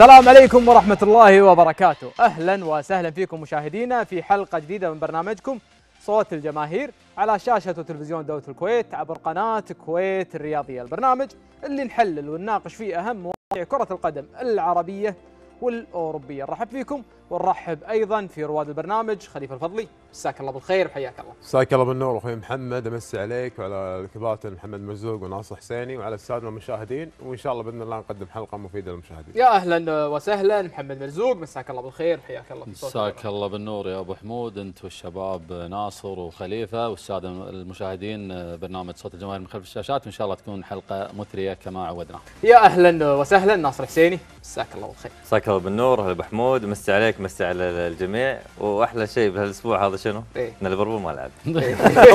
السلام عليكم ورحمة الله وبركاته أهلا وسهلا فيكم مشاهدينا في حلقة جديدة من برنامجكم صوت الجماهير على شاشة تلفزيون دولة الكويت عبر قناة الكويت الرياضية البرنامج اللي نحلل ونناقش فيه أهم مواضيع كرة القدم العربية والأوروبية نرحب فيكم ونرحب ايضا في رواد البرنامج خليفه الفضلي مساك الله بالخير وحياك الله. مساك الله بالنور اخوي محمد امسي عليك وعلى الكباتن محمد مرزوق وناصر حسيني وعلى الساده المشاهدين وان شاء الله باذن الله نقدم حلقه مفيده للمشاهدين. يا اهلا وسهلا محمد مرزوق مساك الله بالخير حياك الله. مساك الله بالنور يا ابو حمود انت والشباب ناصر وخليفه والساده المشاهدين برنامج صوت الجماهير من خلف الشاشات وان شاء الله تكون حلقه مثريه كما عودنا. يا اهلا وسهلا ناصر حسيني مساك الله بالخير. مساك الله بالنور ابو حمود امسي عليك مسي على الجميع واحلى شيء بهالاسبوع هذا شنو؟ إيه؟ ان ليفربول ما لعب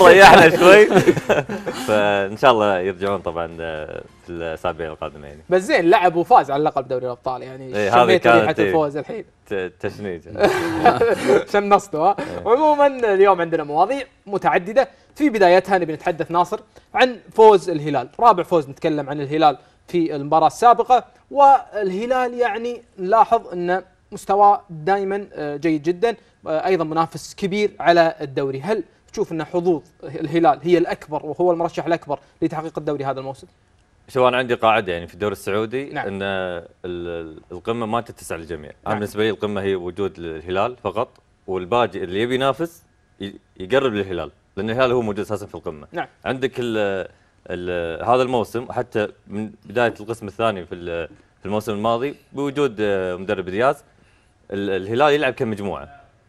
ريحنا إيه. شوي فان شاء الله يرجعون طبعا آه، في الاسابيع القادمه يعني بس زين لعب وفاز على لقب دوري الابطال يعني إيه شميت ريحه الفوز إيه، الحين تشنيج شنصته ها إيه. عموما اليوم عندنا مواضيع متعدده في بدايتها نبي نتحدث ناصر عن فوز الهلال رابع فوز نتكلم عن الهلال في المباراه السابقه والهلال يعني نلاحظ انه مستواه دائما آه، جيد جدا آه، ايضا منافس كبير على الدوري هل تشوف ان حظوظ الهلال هي الاكبر وهو المرشح الاكبر لتحقيق الدوري هذا الموسم شو انا عندي قاعده يعني في الدوري السعودي نعم. ان القمه ما تتسع للجميع نعم. انا بالنسبه لي القمه هي وجود الهلال فقط والباقي اللي يبي ينافس يقرب للهلال لان الهلال هو موجود اساسا في القمه نعم. عندك الـ الـ هذا الموسم حتى من بدايه القسم الثاني في في الموسم الماضي بوجود آه، مدرب دياز الهلال يلعب كمجموعه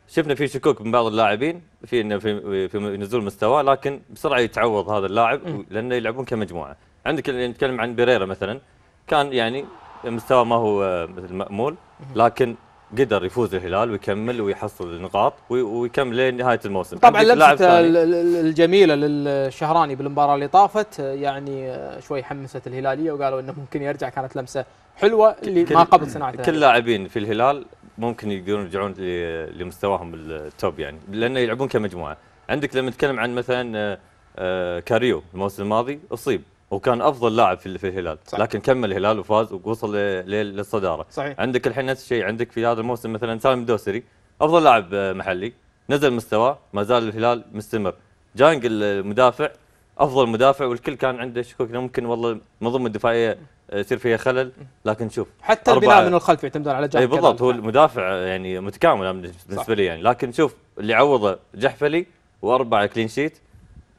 شفنا في شكوك من بعض اللاعبين في انه في, في نزول مستواه لكن بسرعه يتعوض هذا اللاعب لانه يلعبون كمجموعه عندك اللي نتكلم عن بيريرا مثلا كان يعني مستوى ما هو مثل مأمول لكن قدر يفوز الهلال ويكمل ويحصل نقاط ويكمل لنهايه الموسم طبعا لمسه الجميله للشهراني بالمباراه اللي طافت يعني شوي حمست الهلاليه وقالوا انه ممكن يرجع كانت لمسه حلوه اللي ما قبل صناعه كل لاعبين في الهلال ممكن يقدرون يرجعون لمستواهم التوب يعني لانه يلعبون كمجموعه عندك لما نتكلم عن مثلا آه، آه، كاريو الموسم الماضي اصيب وكان افضل لاعب في الهلال صح. لكن كمل الهلال وفاز ووصل للصداره صحيح. عندك الحين نفس الشيء عندك في هذا الموسم مثلا سالم الدوسري افضل لاعب آه، محلي نزل مستواه ما زال الهلال مستمر جانج المدافع افضل مدافع والكل كان عنده شكوك انه ممكن والله منظومه الدفاعيه يصير فيها خلل لكن شوف حتى البناء من الخلف يعتمدون على جحفلي اي بالضبط هو المدافع يعني متكامل بالنسبه لي يعني لكن شوف اللي عوضه جحفلي واربعه كلين شيت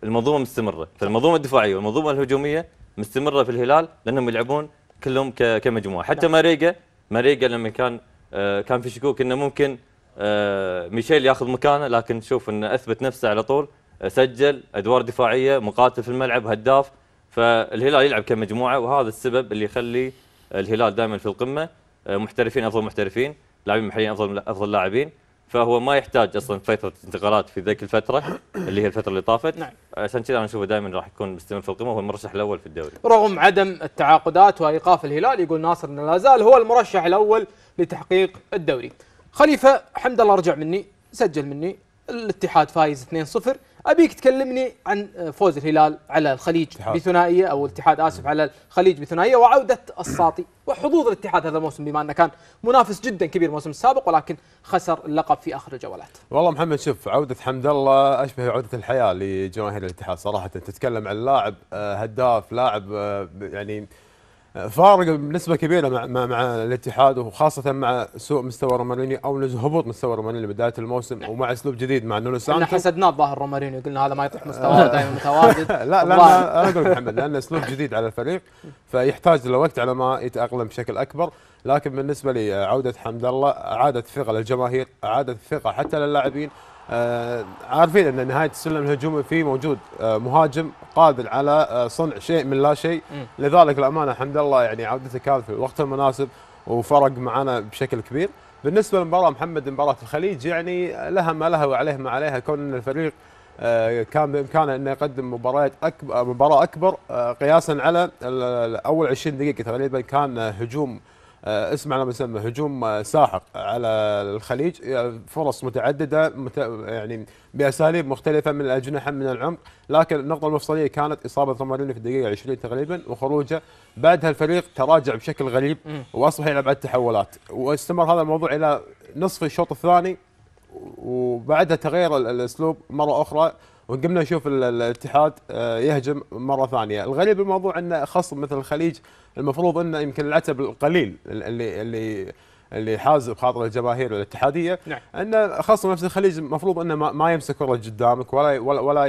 المنظومه مستمره فالمنظومه الدفاعيه والمنظومه الهجوميه مستمره في الهلال لانهم يلعبون كلهم كمجموعه حتى نعم. ماريجا ماريجا لما كان آه، كان في شكوك انه ممكن آه، ميشيل ياخذ مكانه لكن شوف انه اثبت نفسه على طول آه، سجل ادوار دفاعيه مقاتل في الملعب هداف فالهلال يلعب كمجموعه وهذا السبب اللي يخلي الهلال دائما في القمه آه، محترفين افضل محترفين لاعبين محليين افضل افضل لاعبين فهو ما يحتاج اصلا فتره انتقالات في ذيك الفتره اللي هي الفتره اللي طافت نعم. عشان كذا انا اشوفه دائما راح يكون مستمر في القمه وهو المرشح الاول في الدوري رغم عدم التعاقدات وايقاف الهلال يقول ناصر انه لا زال هو المرشح الاول لتحقيق الدوري خليفه حمد الله رجع مني سجل مني الاتحاد فايز 2-0 أبيك تكلمني عن فوز الهلال على الخليج اتحاد. بثنائية أو الاتحاد آسف على الخليج بثنائية وعودة الساطي وحظوظ الاتحاد هذا الموسم بما أنه كان منافس جدا كبير الموسم السابق ولكن خسر اللقب في آخر الجولات والله محمد شوف عودة حمد الله أشبه عودة الحياة لجماهير الاتحاد صراحة تتكلم عن لاعب آه، هداف لاعب آه، يعني فارق بنسبه كبيره مع, مع, الاتحاد وخاصه مع سوء مستوى روماريني او هبوط مستوى روماريني بدايه الموسم نعم. ومع اسلوب جديد مع نونو سانتو احنا حسدناه الظاهر روماريني قلنا هذا ما يطيح مستواه دائما متواجد لا لا انا اقول لك محمد لان اسلوب جديد على الفريق فيحتاج له وقت على ما يتاقلم بشكل اكبر لكن بالنسبه لعوده حمد الله اعادت ثقه للجماهير اعادت ثقه حتى للاعبين آه، عارفين ان نهايه السلم الهجومي فيه موجود آه، مهاجم قادر على آه، صنع شيء من لا شيء لذلك الامانه الحمد لله يعني عودته كانت في الوقت المناسب وفرق معنا بشكل كبير بالنسبه للمباراه محمد مباراه الخليج يعني لها ما لها وعليه ما عليها كون ان الفريق كان بامكانه انه يقدم مباريات اكبر مباراه اكبر قياسا على اول 20 دقيقه تقريبا كان هجوم آه، اسم على ما يسمى هجوم آه، ساحق على الخليج آه، فرص متعدده مت... يعني باساليب مختلفه من الاجنحه من العمق لكن النقطه المفصليه كانت اصابه ثمرين في الدقيقه 20 تقريبا وخروجه بعدها الفريق تراجع بشكل غريب واصبح يلعب على التحولات واستمر هذا الموضوع الى نصف الشوط الثاني وبعدها تغير الاسلوب مره اخرى وقمنا نشوف الاتحاد آه، يهجم مره ثانيه، الغريب بالموضوع ان خصم مثل الخليج المفروض انه يمكن العتب القليل اللي اللي اللي حاز بخاطر الجماهير والاتحاديه نعم. ان خصم نفس الخليج المفروض انه ما يمسك كره قدامك ولا ولا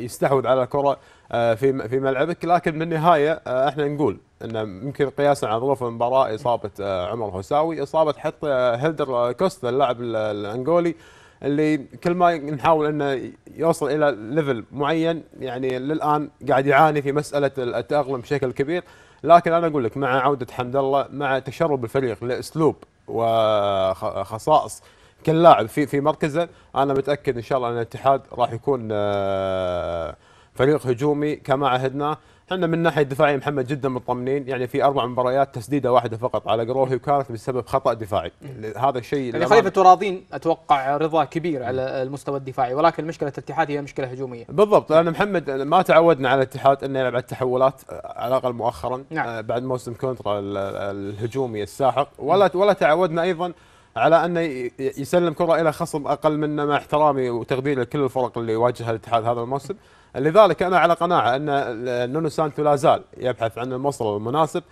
يستحوذ على الكره آه، في في ملعبك لكن بالنهايه آه، احنا نقول انه يمكن قياسا على ظروف المباراه اصابه عمر هوساوي اصابه حتى هيلدر كوستا اللاعب الانغولي اللي كل ما نحاول انه يوصل الى ليفل معين يعني للان قاعد يعاني في مساله التاقلم بشكل كبير لكن انا اقول لك مع عوده حمد الله مع تشرب الفريق لاسلوب وخصائص كل لاعب في في مركزه انا متاكد ان شاء الله ان الاتحاد راح يكون آه، فريق هجومي كما عهدناه احنا من ناحيه الدفاعية محمد جدا مطمنين يعني في اربع مباريات تسديده واحده فقط على قروهي وكانت بسبب خطا دفاعي هذا الشيء يعني خليفه تراضين اتوقع رضا كبير على المستوى الدفاعي ولكن مشكله الاتحاد هي مشكله هجوميه بالضبط لان محمد ما تعودنا على الاتحاد انه يلعب على التحولات على الاقل مؤخرا نعم. آه، بعد موسم كونترا الهجومي الساحق ولا ولا تعودنا ايضا على انه يسلم كره الى خصم اقل منه مع احترامي وتقديري لكل الفرق اللي واجهها الاتحاد هذا الموسم لذلك أنا على قناعة أن نونو سانتو لا زال يبحث عن المصدر المناسب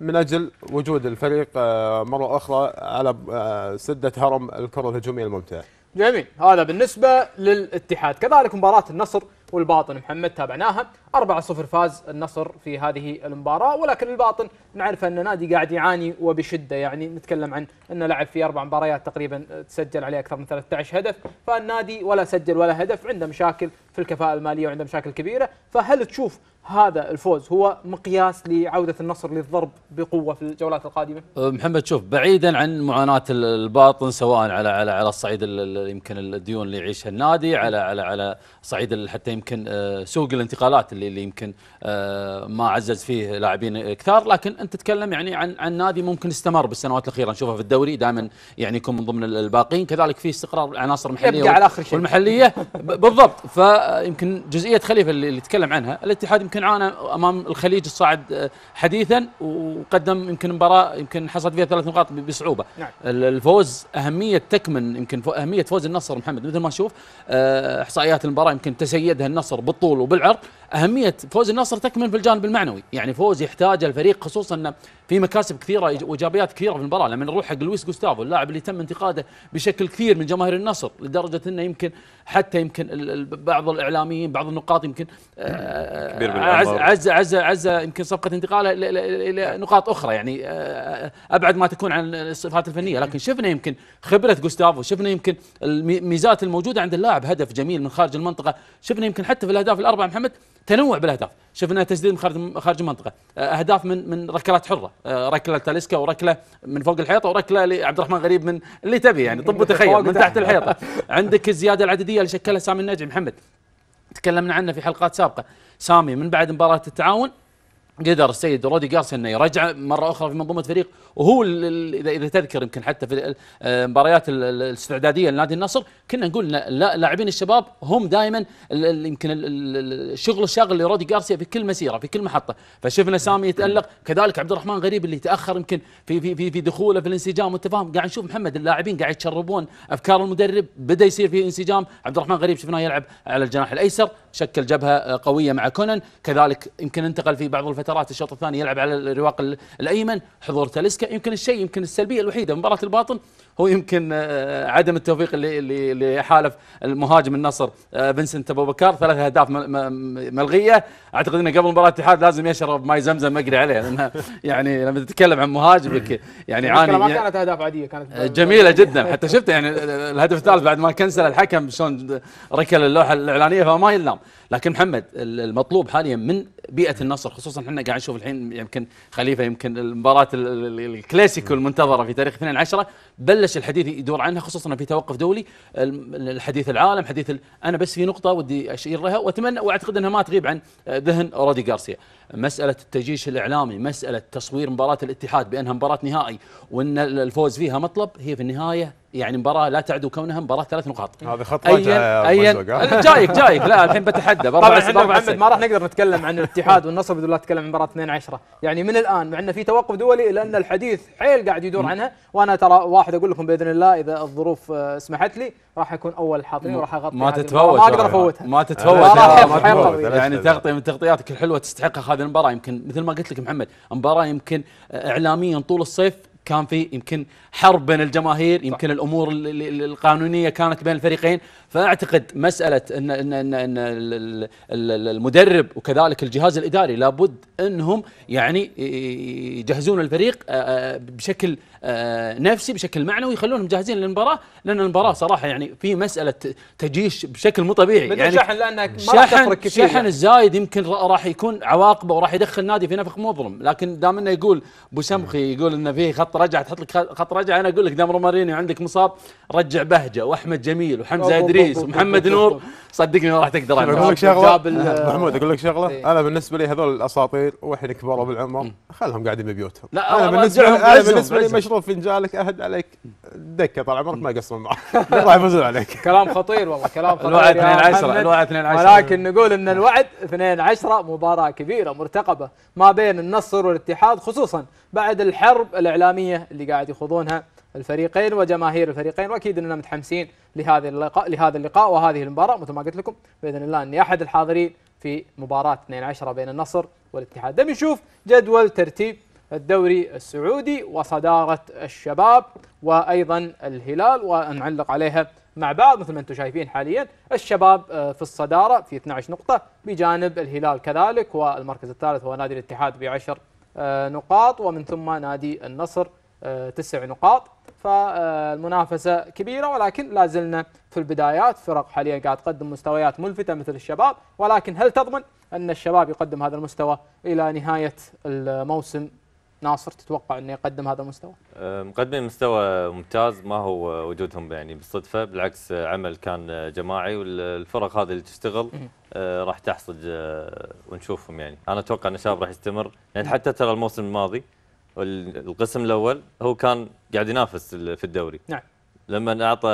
من أجل وجود الفريق آه، مرة أخرى على آه، سدة هرم الكرة الهجومية الممتعة جميل هذا بالنسبة للاتحاد كذلك مباراة النصر والباطن محمد تابعناها 4-0 فاز النصر في هذه المباراه ولكن الباطن نعرف ان النادي قاعد يعاني وبشده يعني نتكلم عن انه لعب في اربع مباريات تقريبا تسجل عليه اكثر من 13 هدف فالنادي ولا سجل ولا هدف عنده مشاكل في الكفاءه الماليه وعنده مشاكل كبيره فهل تشوف هذا الفوز هو مقياس لعوده النصر للضرب بقوه في الجولات القادمه؟ أه، محمد شوف بعيدا عن معاناه الباطن سواء على على على الصعيد يمكن الديون اللي يعيشها النادي على على على صعيد حتى يمكن أه، سوق الانتقالات اللي اللي, اللي يمكن آه، ما عزز فيه لاعبين كثار لكن انت تتكلم يعني عن عن نادي ممكن استمر بالسنوات الاخيره نشوفه في الدوري دائما يعني يكون من ضمن الباقين كذلك في استقرار العناصر المحليه يبقى على اخر شيء والمحليه بالضبط فيمكن جزئيه خليفه اللي تكلم عنها الاتحاد يمكن عانى امام الخليج الصاعد آه، حديثا وقدم يمكن مباراه يمكن حصلت فيها ثلاث نقاط بصعوبه نعم. الفوز اهميه تكمن يمكن اهميه فوز النصر محمد مثل ما تشوف آه، احصائيات المباراه يمكن تسيدها النصر بالطول وبالعرض اهميه فوز النصر تكمن في الجانب المعنوي يعني فوز يحتاج الفريق خصوصا في مكاسب كثيره وايجابيات كثيره في المباراه لما نروح حق لويس جوستافو اللاعب اللي تم انتقاده بشكل كثير من جماهير النصر لدرجه انه يمكن حتى يمكن بعض الاعلاميين بعض النقاط يمكن آه، آه، عز عز عز, عز يمكن صفقه انتقاله الى نقاط اخرى يعني آه، ابعد ما تكون عن الصفات الفنيه لكن شفنا يمكن خبره جوستافو شفنا يمكن الميزات الموجوده عند اللاعب هدف جميل من خارج المنطقه شفنا يمكن حتى في الاهداف الاربعه محمد تنوع بالاهداف شفنا تسديد من خارج المنطقه آه، اهداف من من ركلات حره آه، ركله تاليسكا وركله من فوق الحيطه وركله لعبد الرحمن غريب من اللي تبي يعني طب وتخيل من تحت الحيطه عندك الزياده العدديه اللي شكلها سامي النجم محمد تكلمنا عنه في حلقات سابقه سامي من بعد مباراه التعاون قدر السيد رودي جارسيا انه يرجع مره اخرى في منظومه فريق وهو اذا اذا تذكر يمكن حتى في المباريات آه، الاستعداديه لنادي النصر كنا نقول لا لاعبين الشباب هم دائما يمكن الشغل الشاغل لرودي جارسيا في كل مسيره في كل محطه فشفنا سامي نعم. يتالق كذلك عبد الرحمن غريب اللي تاخر يمكن في في في, في دخوله في الانسجام والتفاهم قاعد نشوف محمد اللاعبين قاعد يتشربون افكار المدرب بدا يصير في انسجام عبد الرحمن غريب شفناه يلعب على الجناح الايسر شكل جبهه قويه مع كونان كذلك يمكن انتقل في بعض الفترات الشوط الثاني يلعب على الرواق الايمن حضور تاليسكا يمكن الشيء يمكن السلبيه الوحيده مباراه الباطن هو يمكن آه، آه، عدم التوفيق اللي اللي حالف المهاجم النصر آه، فينسنت ابو بكر ثلاث اهداف ملغيه اعتقد انه قبل مباراه الاتحاد لازم يشرب ماي زمزم مقري عليه لأنه يعني لما تتكلم عن مهاجمك يعني عاني ما يعني كانت اهداف عاديه كانت جميله جدا حتى شفت يعني الهدف الثالث بعد ما كنسل الحكم شلون ركل اللوحه الاعلانيه فهو ما يلام لكن محمد المطلوب حاليا من بيئه النصر خصوصا احنا قاعد نشوف الحين يمكن خليفه يمكن المباراه الكلاسيكو المنتظره في تاريخ 2 10 بلش الحديث يدور عنها خصوصا في توقف دولي الحديث العالم حديث انا بس في نقطه ودي اشير لها واتمنى واعتقد انها ما تغيب عن ذهن رودي غارسيا مساله التجيش الاعلامي مساله تصوير مباراه الاتحاد بانها مباراه نهائي وان الفوز فيها مطلب هي في النهايه يعني مباراة لا تعدو كونها مباراة ثلاث نقاط هذا خط يا أيا جايك جايك لا الحين بتحدى طبعا احنا محمد ما راح نقدر نتكلم عن الاتحاد والنصر بدون لا نتكلم عن مباراة 2 10 يعني من الان مع انه في توقف دولي الا ان الحديث حيل قاعد يدور عنها وانا ترى واحد اقول لكم باذن الله اذا الظروف آه، سمحت لي راح اكون اول حاضرين وراح اغطي ما تتفوت ما اقدر افوتها ما تتفوت يعني تغطية من تغطياتك الحلوة تستحقها هذه المباراة يمكن مثل ما قلت لك محمد مباراة يمكن اعلاميا طول الصيف كان في يمكن حرب بين الجماهير يمكن صح. الامور القانونيه كانت بين الفريقين فاعتقد مساله ان ان ان, إن المدرب وكذلك الجهاز الاداري لابد انهم يعني يجهزون الفريق آه، آه، بشكل آه، نفسي بشكل معنوي يخلونهم جاهزين للمباراه لان المباراه صراحه يعني في مساله تجيش بشكل مو طبيعي يعني شحن لانك ما راح تفرق كثير شحن يعني. الزايد يمكن راح يكون عواقبه وراح يدخل النادي في نفق مظلم لكن دام انه يقول بوسمخي يقول انه في خط خط رجع تحط لك خط رجعه انا اقول لك دام رومارينيو عندك مصاب رجع بهجه واحمد جميل وحمزه ادريس ومحمد نور صدقني ما راح تقدر انا اقول لك شغله محمود اقول لك شغله إيه. انا بالنسبه لي هذول الاساطير وحين كبروا بالعمر خلهم قاعدين ببيوتهم لا انا بالنسبه لي انا بالنسبه لي مشروب فنجالك اهد عليك دكه طال عمرك ما يقصرون معك راح يفوزون عليك كلام خطير والله كلام خطير الوعد 2 10 الوعد 2 10 ولكن نقول ان الوعد 2 10 مباراه كبيره مرتقبه ما بين النصر والاتحاد خصوصا بعد الحرب الإعلامية اللي قاعد يخوضونها الفريقين وجماهير الفريقين واكيد اننا متحمسين لهذا اللقاء لهذا اللقاء وهذه المباراه مثل ما قلت لكم باذن الله اني احد الحاضرين في مباراه 2 10 بين النصر والاتحاد. دم نشوف جدول ترتيب الدوري السعودي وصداره الشباب وايضا الهلال ونعلق عليها مع بعض مثل ما انتم شايفين حاليا الشباب آه، في الصداره في 12 نقطه بجانب الهلال كذلك والمركز الثالث هو نادي الاتحاد ب 10 آه، نقاط ومن ثم نادي النصر آه، تسع نقاط فالمنافسة كبيرة ولكن لا زلنا في البدايات فرق حاليا قاعد تقدم مستويات ملفتة مثل الشباب ولكن هل تضمن أن الشباب يقدم هذا المستوى إلى نهاية الموسم ناصر تتوقع انه يقدم هذا المستوى؟ مقدمين مستوى ممتاز ما هو وجودهم يعني بالصدفه بالعكس عمل كان جماعي والفرق هذه اللي تشتغل أه، راح تحصد أه، ونشوفهم يعني انا اتوقع ان الشباب راح يستمر يعني حتى ترى الموسم الماضي القسم الاول هو كان قاعد ينافس في الدوري نعم لما اعطى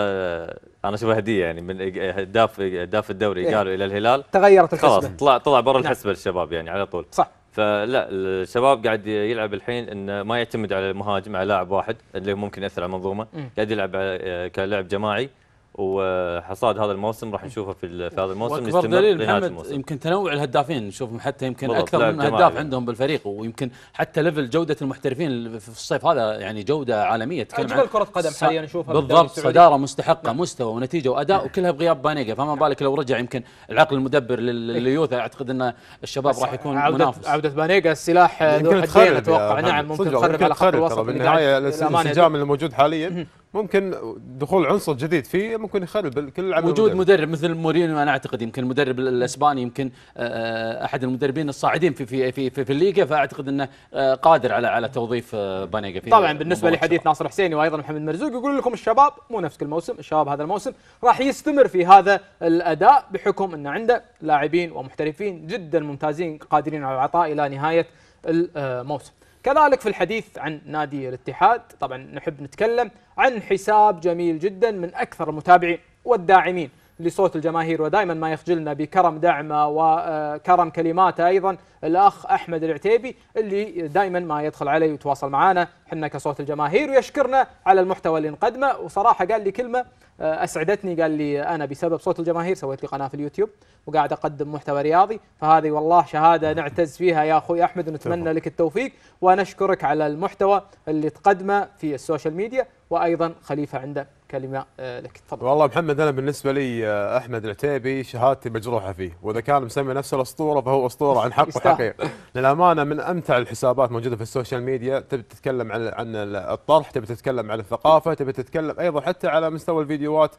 انا اشوفها هديه يعني من هداف هداف الدوري إيه. قالوا الى الهلال تغيرت الحسبه خلاص طلع طلع برا نعم. الحسبه نعم. للشباب يعني على طول صح فلا الشباب قاعد يلعب الحين انه ما يعتمد على المهاجم على لاعب واحد اللي ممكن ياثر على المنظومه قاعد يلعب آه، كلاعب جماعي وحصاد هذا الموسم راح نشوفه في, في هذا الموسم يستمر دليل لنهايه الموسم يمكن تنوع الهدافين نشوفهم حتى يمكن اكثر من هداف عندهم بالفريق ويمكن حتى ليفل جوده المحترفين في الصيف هذا يعني جوده عالميه تكلم عن كره قدم حاليا نشوفها بالضبط صداره مستحقه نعم. مستوى ونتيجه واداء وكلها بغياب بانيجا فما بالك لو رجع يمكن العقل المدبر إيه. لليوثا اعتقد ان الشباب راح يكون عودة منافس عوده بانيجا السلاح ذو حدين اتوقع نعم ممكن تخرب على خط الوسط بالنهايه الانسجام الموجود حاليا ممكن دخول عنصر جديد فيه ممكن يخرب كل العمل وجود المدرب. مدرب مثل مورينيو انا اعتقد يمكن المدرب الاسباني يمكن آه، آه، احد المدربين الصاعدين في في في, في, في الليغا فاعتقد انه آه، قادر على على توظيف بانيجا في طبعا بالنسبه لحديث ناصر حسيني وايضا محمد مرزوق يقول لكم الشباب مو نفس كل موسم الشباب هذا الموسم راح يستمر في هذا الاداء بحكم انه عنده لاعبين ومحترفين جدا ممتازين قادرين على العطاء الى نهايه الموسم كذلك في الحديث عن نادي الاتحاد طبعا نحب نتكلم عن حساب جميل جدا من أكثر المتابعين والداعمين لصوت الجماهير ودائما ما يخجلنا بكرم دعمه وكرم آه، كلماته ايضا الاخ احمد العتيبي اللي دائما ما يدخل علي ويتواصل معنا احنا كصوت الجماهير ويشكرنا على المحتوى اللي نقدمه وصراحه قال لي كلمه آه، اسعدتني قال لي انا بسبب صوت الجماهير سويت لي قناه في اليوتيوب وقاعد اقدم محتوى رياضي فهذه والله شهاده نعتز فيها يا اخوي احمد ونتمنى لك التوفيق ونشكرك على المحتوى اللي تقدمه في السوشيال ميديا وايضا خليفه عنده كلمه آه، لك تفضل والله محمد انا بالنسبه لي آه، احمد العتيبي شهادتي مجروحه فيه واذا كان مسمي نفسه الاسطوره فهو اسطوره عن حق وحقير للامانه من امتع الحسابات موجوده في السوشيال ميديا تبي تتكلم عن عن الطرح تبي تتكلم عن الثقافه تبي تتكلم ايضا حتى على مستوى الفيديوهات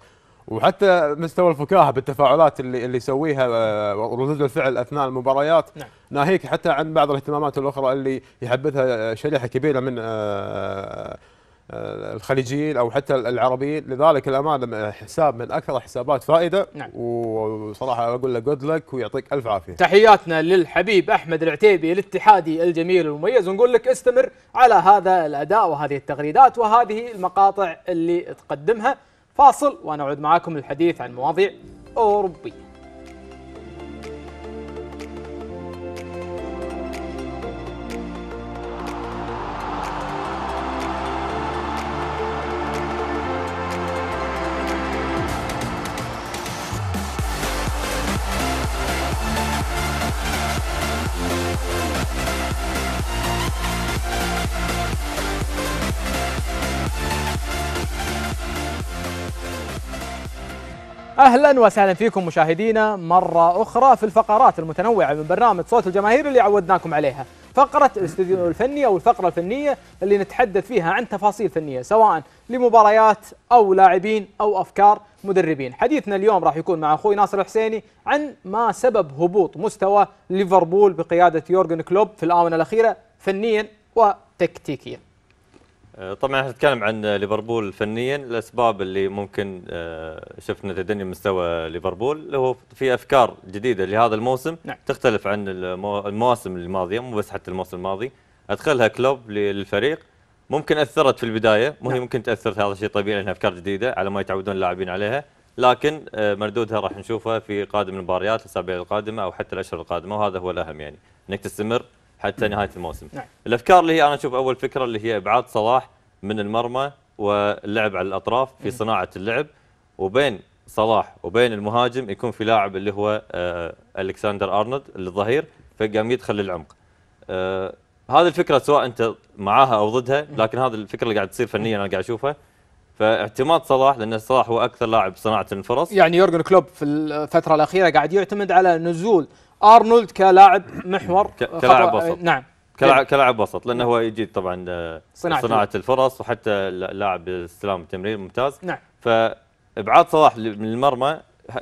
وحتى مستوى الفكاهه بالتفاعلات اللي اللي يسويها آه، وردود الفعل اثناء المباريات نعم. ناهيك حتى عن بعض الاهتمامات الاخرى اللي يحبذها شريحه كبيره من آه، الخليجيين او حتى العربيين لذلك الامانه حساب من اكثر حسابات فائده نعم. وصراحه اقول له جود لك ويعطيك الف عافيه تحياتنا للحبيب احمد العتيبي الاتحادي الجميل المميز ونقول لك استمر على هذا الاداء وهذه التغريدات وهذه المقاطع اللي تقدمها فاصل وانا اعود معاكم للحديث عن مواضيع اوروبيه اهلا وسهلا فيكم مشاهدينا مره اخرى في الفقرات المتنوعه من برنامج صوت الجماهير اللي عودناكم عليها فقره الاستوديو الفني او الفقره الفنيه اللي نتحدث فيها عن تفاصيل فنيه سواء لمباريات او لاعبين او افكار مدربين حديثنا اليوم راح يكون مع اخوي ناصر الحسيني عن ما سبب هبوط مستوى ليفربول بقياده يورجن كلوب في الاونه الاخيره فنيا وتكتيكيا آه، طبعا احنا نتكلم عن ليفربول فنيا الاسباب اللي ممكن آه، شفنا تدني مستوى ليفربول اللي هو في افكار جديده لهذا الموسم نعم. تختلف عن المواسم الماضيه مو بس حتى الموسم الماضي ادخلها كلوب للفريق ممكن اثرت في البدايه مو هي نعم. ممكن تاثر هذا شيء طبيعي لانها افكار جديده على ما يتعودون اللاعبين عليها لكن آه، مردودها راح نشوفها في قادم المباريات الاسابيع القادمه او حتى الاشهر القادمه وهذا هو الاهم يعني انك تستمر حتى نعم. نهايه الموسم نعم. الافكار اللي هي انا اشوف اول فكره اللي هي ابعاد صلاح من المرمى واللعب على الاطراف في نعم. صناعه اللعب وبين صلاح وبين المهاجم يكون في لاعب اللي هو آه، الكسندر ارنولد الظهير فقام يدخل للعمق آه، هذه الفكره سواء انت معاها او ضدها نعم. لكن هذه الفكره اللي قاعد تصير فنيا انا قاعد اشوفها فاعتماد صلاح لان صلاح هو اكثر لاعب صناعه الفرص يعني يورجن كلوب في الفتره الاخيره قاعد يعتمد على نزول ارنولد كلاعب محور كلاعب وسط نعم كلاعب إيه. كلاعب وسط لانه هو يجيد طبعا آه، صناعه, صناعة الفرص وحتى لاعب استلام التمرير ممتاز نعم فابعاد صلاح من المرمى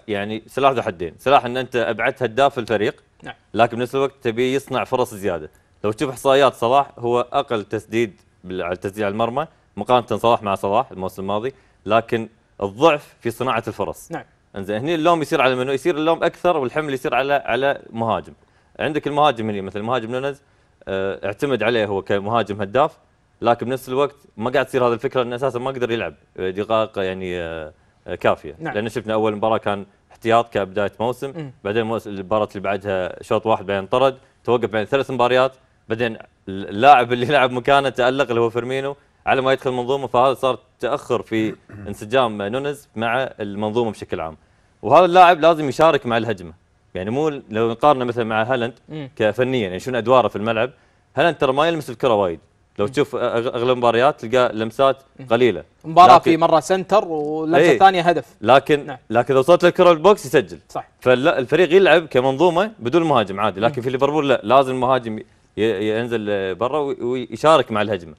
يعني سلاح ذو حدين، سلاح ان انت ابعدت هداف الفريق نعم لكن بنفس الوقت تبي يصنع فرص زياده، لو تشوف احصائيات صلاح هو اقل تسديد على التسديد على المرمى مقارنه صلاح مع صلاح الموسم الماضي، لكن الضعف في صناعه الفرص نعم انزين هني اللوم يصير على منو؟ يصير اللوم اكثر والحمل يصير على على مهاجم. عندك المهاجم هني مثل مهاجم نونز اه اعتمد عليه هو كمهاجم هداف لكن بنفس الوقت ما قاعد تصير هذه الفكره انه اساسا ما قدر يلعب آه، دقائق يعني آه،, اه كافيه نعم. لان شفنا اول مباراه كان احتياط كبدايه موسم م. بعدين المباراه اللي بعدها شوط واحد بعدين انطرد توقف بين ثلاث مباريات بعدين اللاعب اللي لعب مكانه تالق اللي هو فيرمينو على ما يدخل المنظومه فهذا صار تاخر في انسجام نونز مع المنظومه بشكل عام وهذا اللاعب لازم يشارك مع الهجمه يعني مو لو نقارنه مثلا مع هالاند كفنيا يعني شنو ادواره في الملعب هالاند ترى ما يلمس الكره وايد لو تشوف اغلب المباريات تلقى لمسات قليله مباراه في مره سنتر ولمسه ايه ثانيه هدف لكن نعم. لكن اذا وصلت الكره البوكس يسجل صح فالفريق يلعب كمنظومه بدون مهاجم عادي لكن في ليفربول لا لازم المهاجم ينزل برا ويشارك مع الهجمه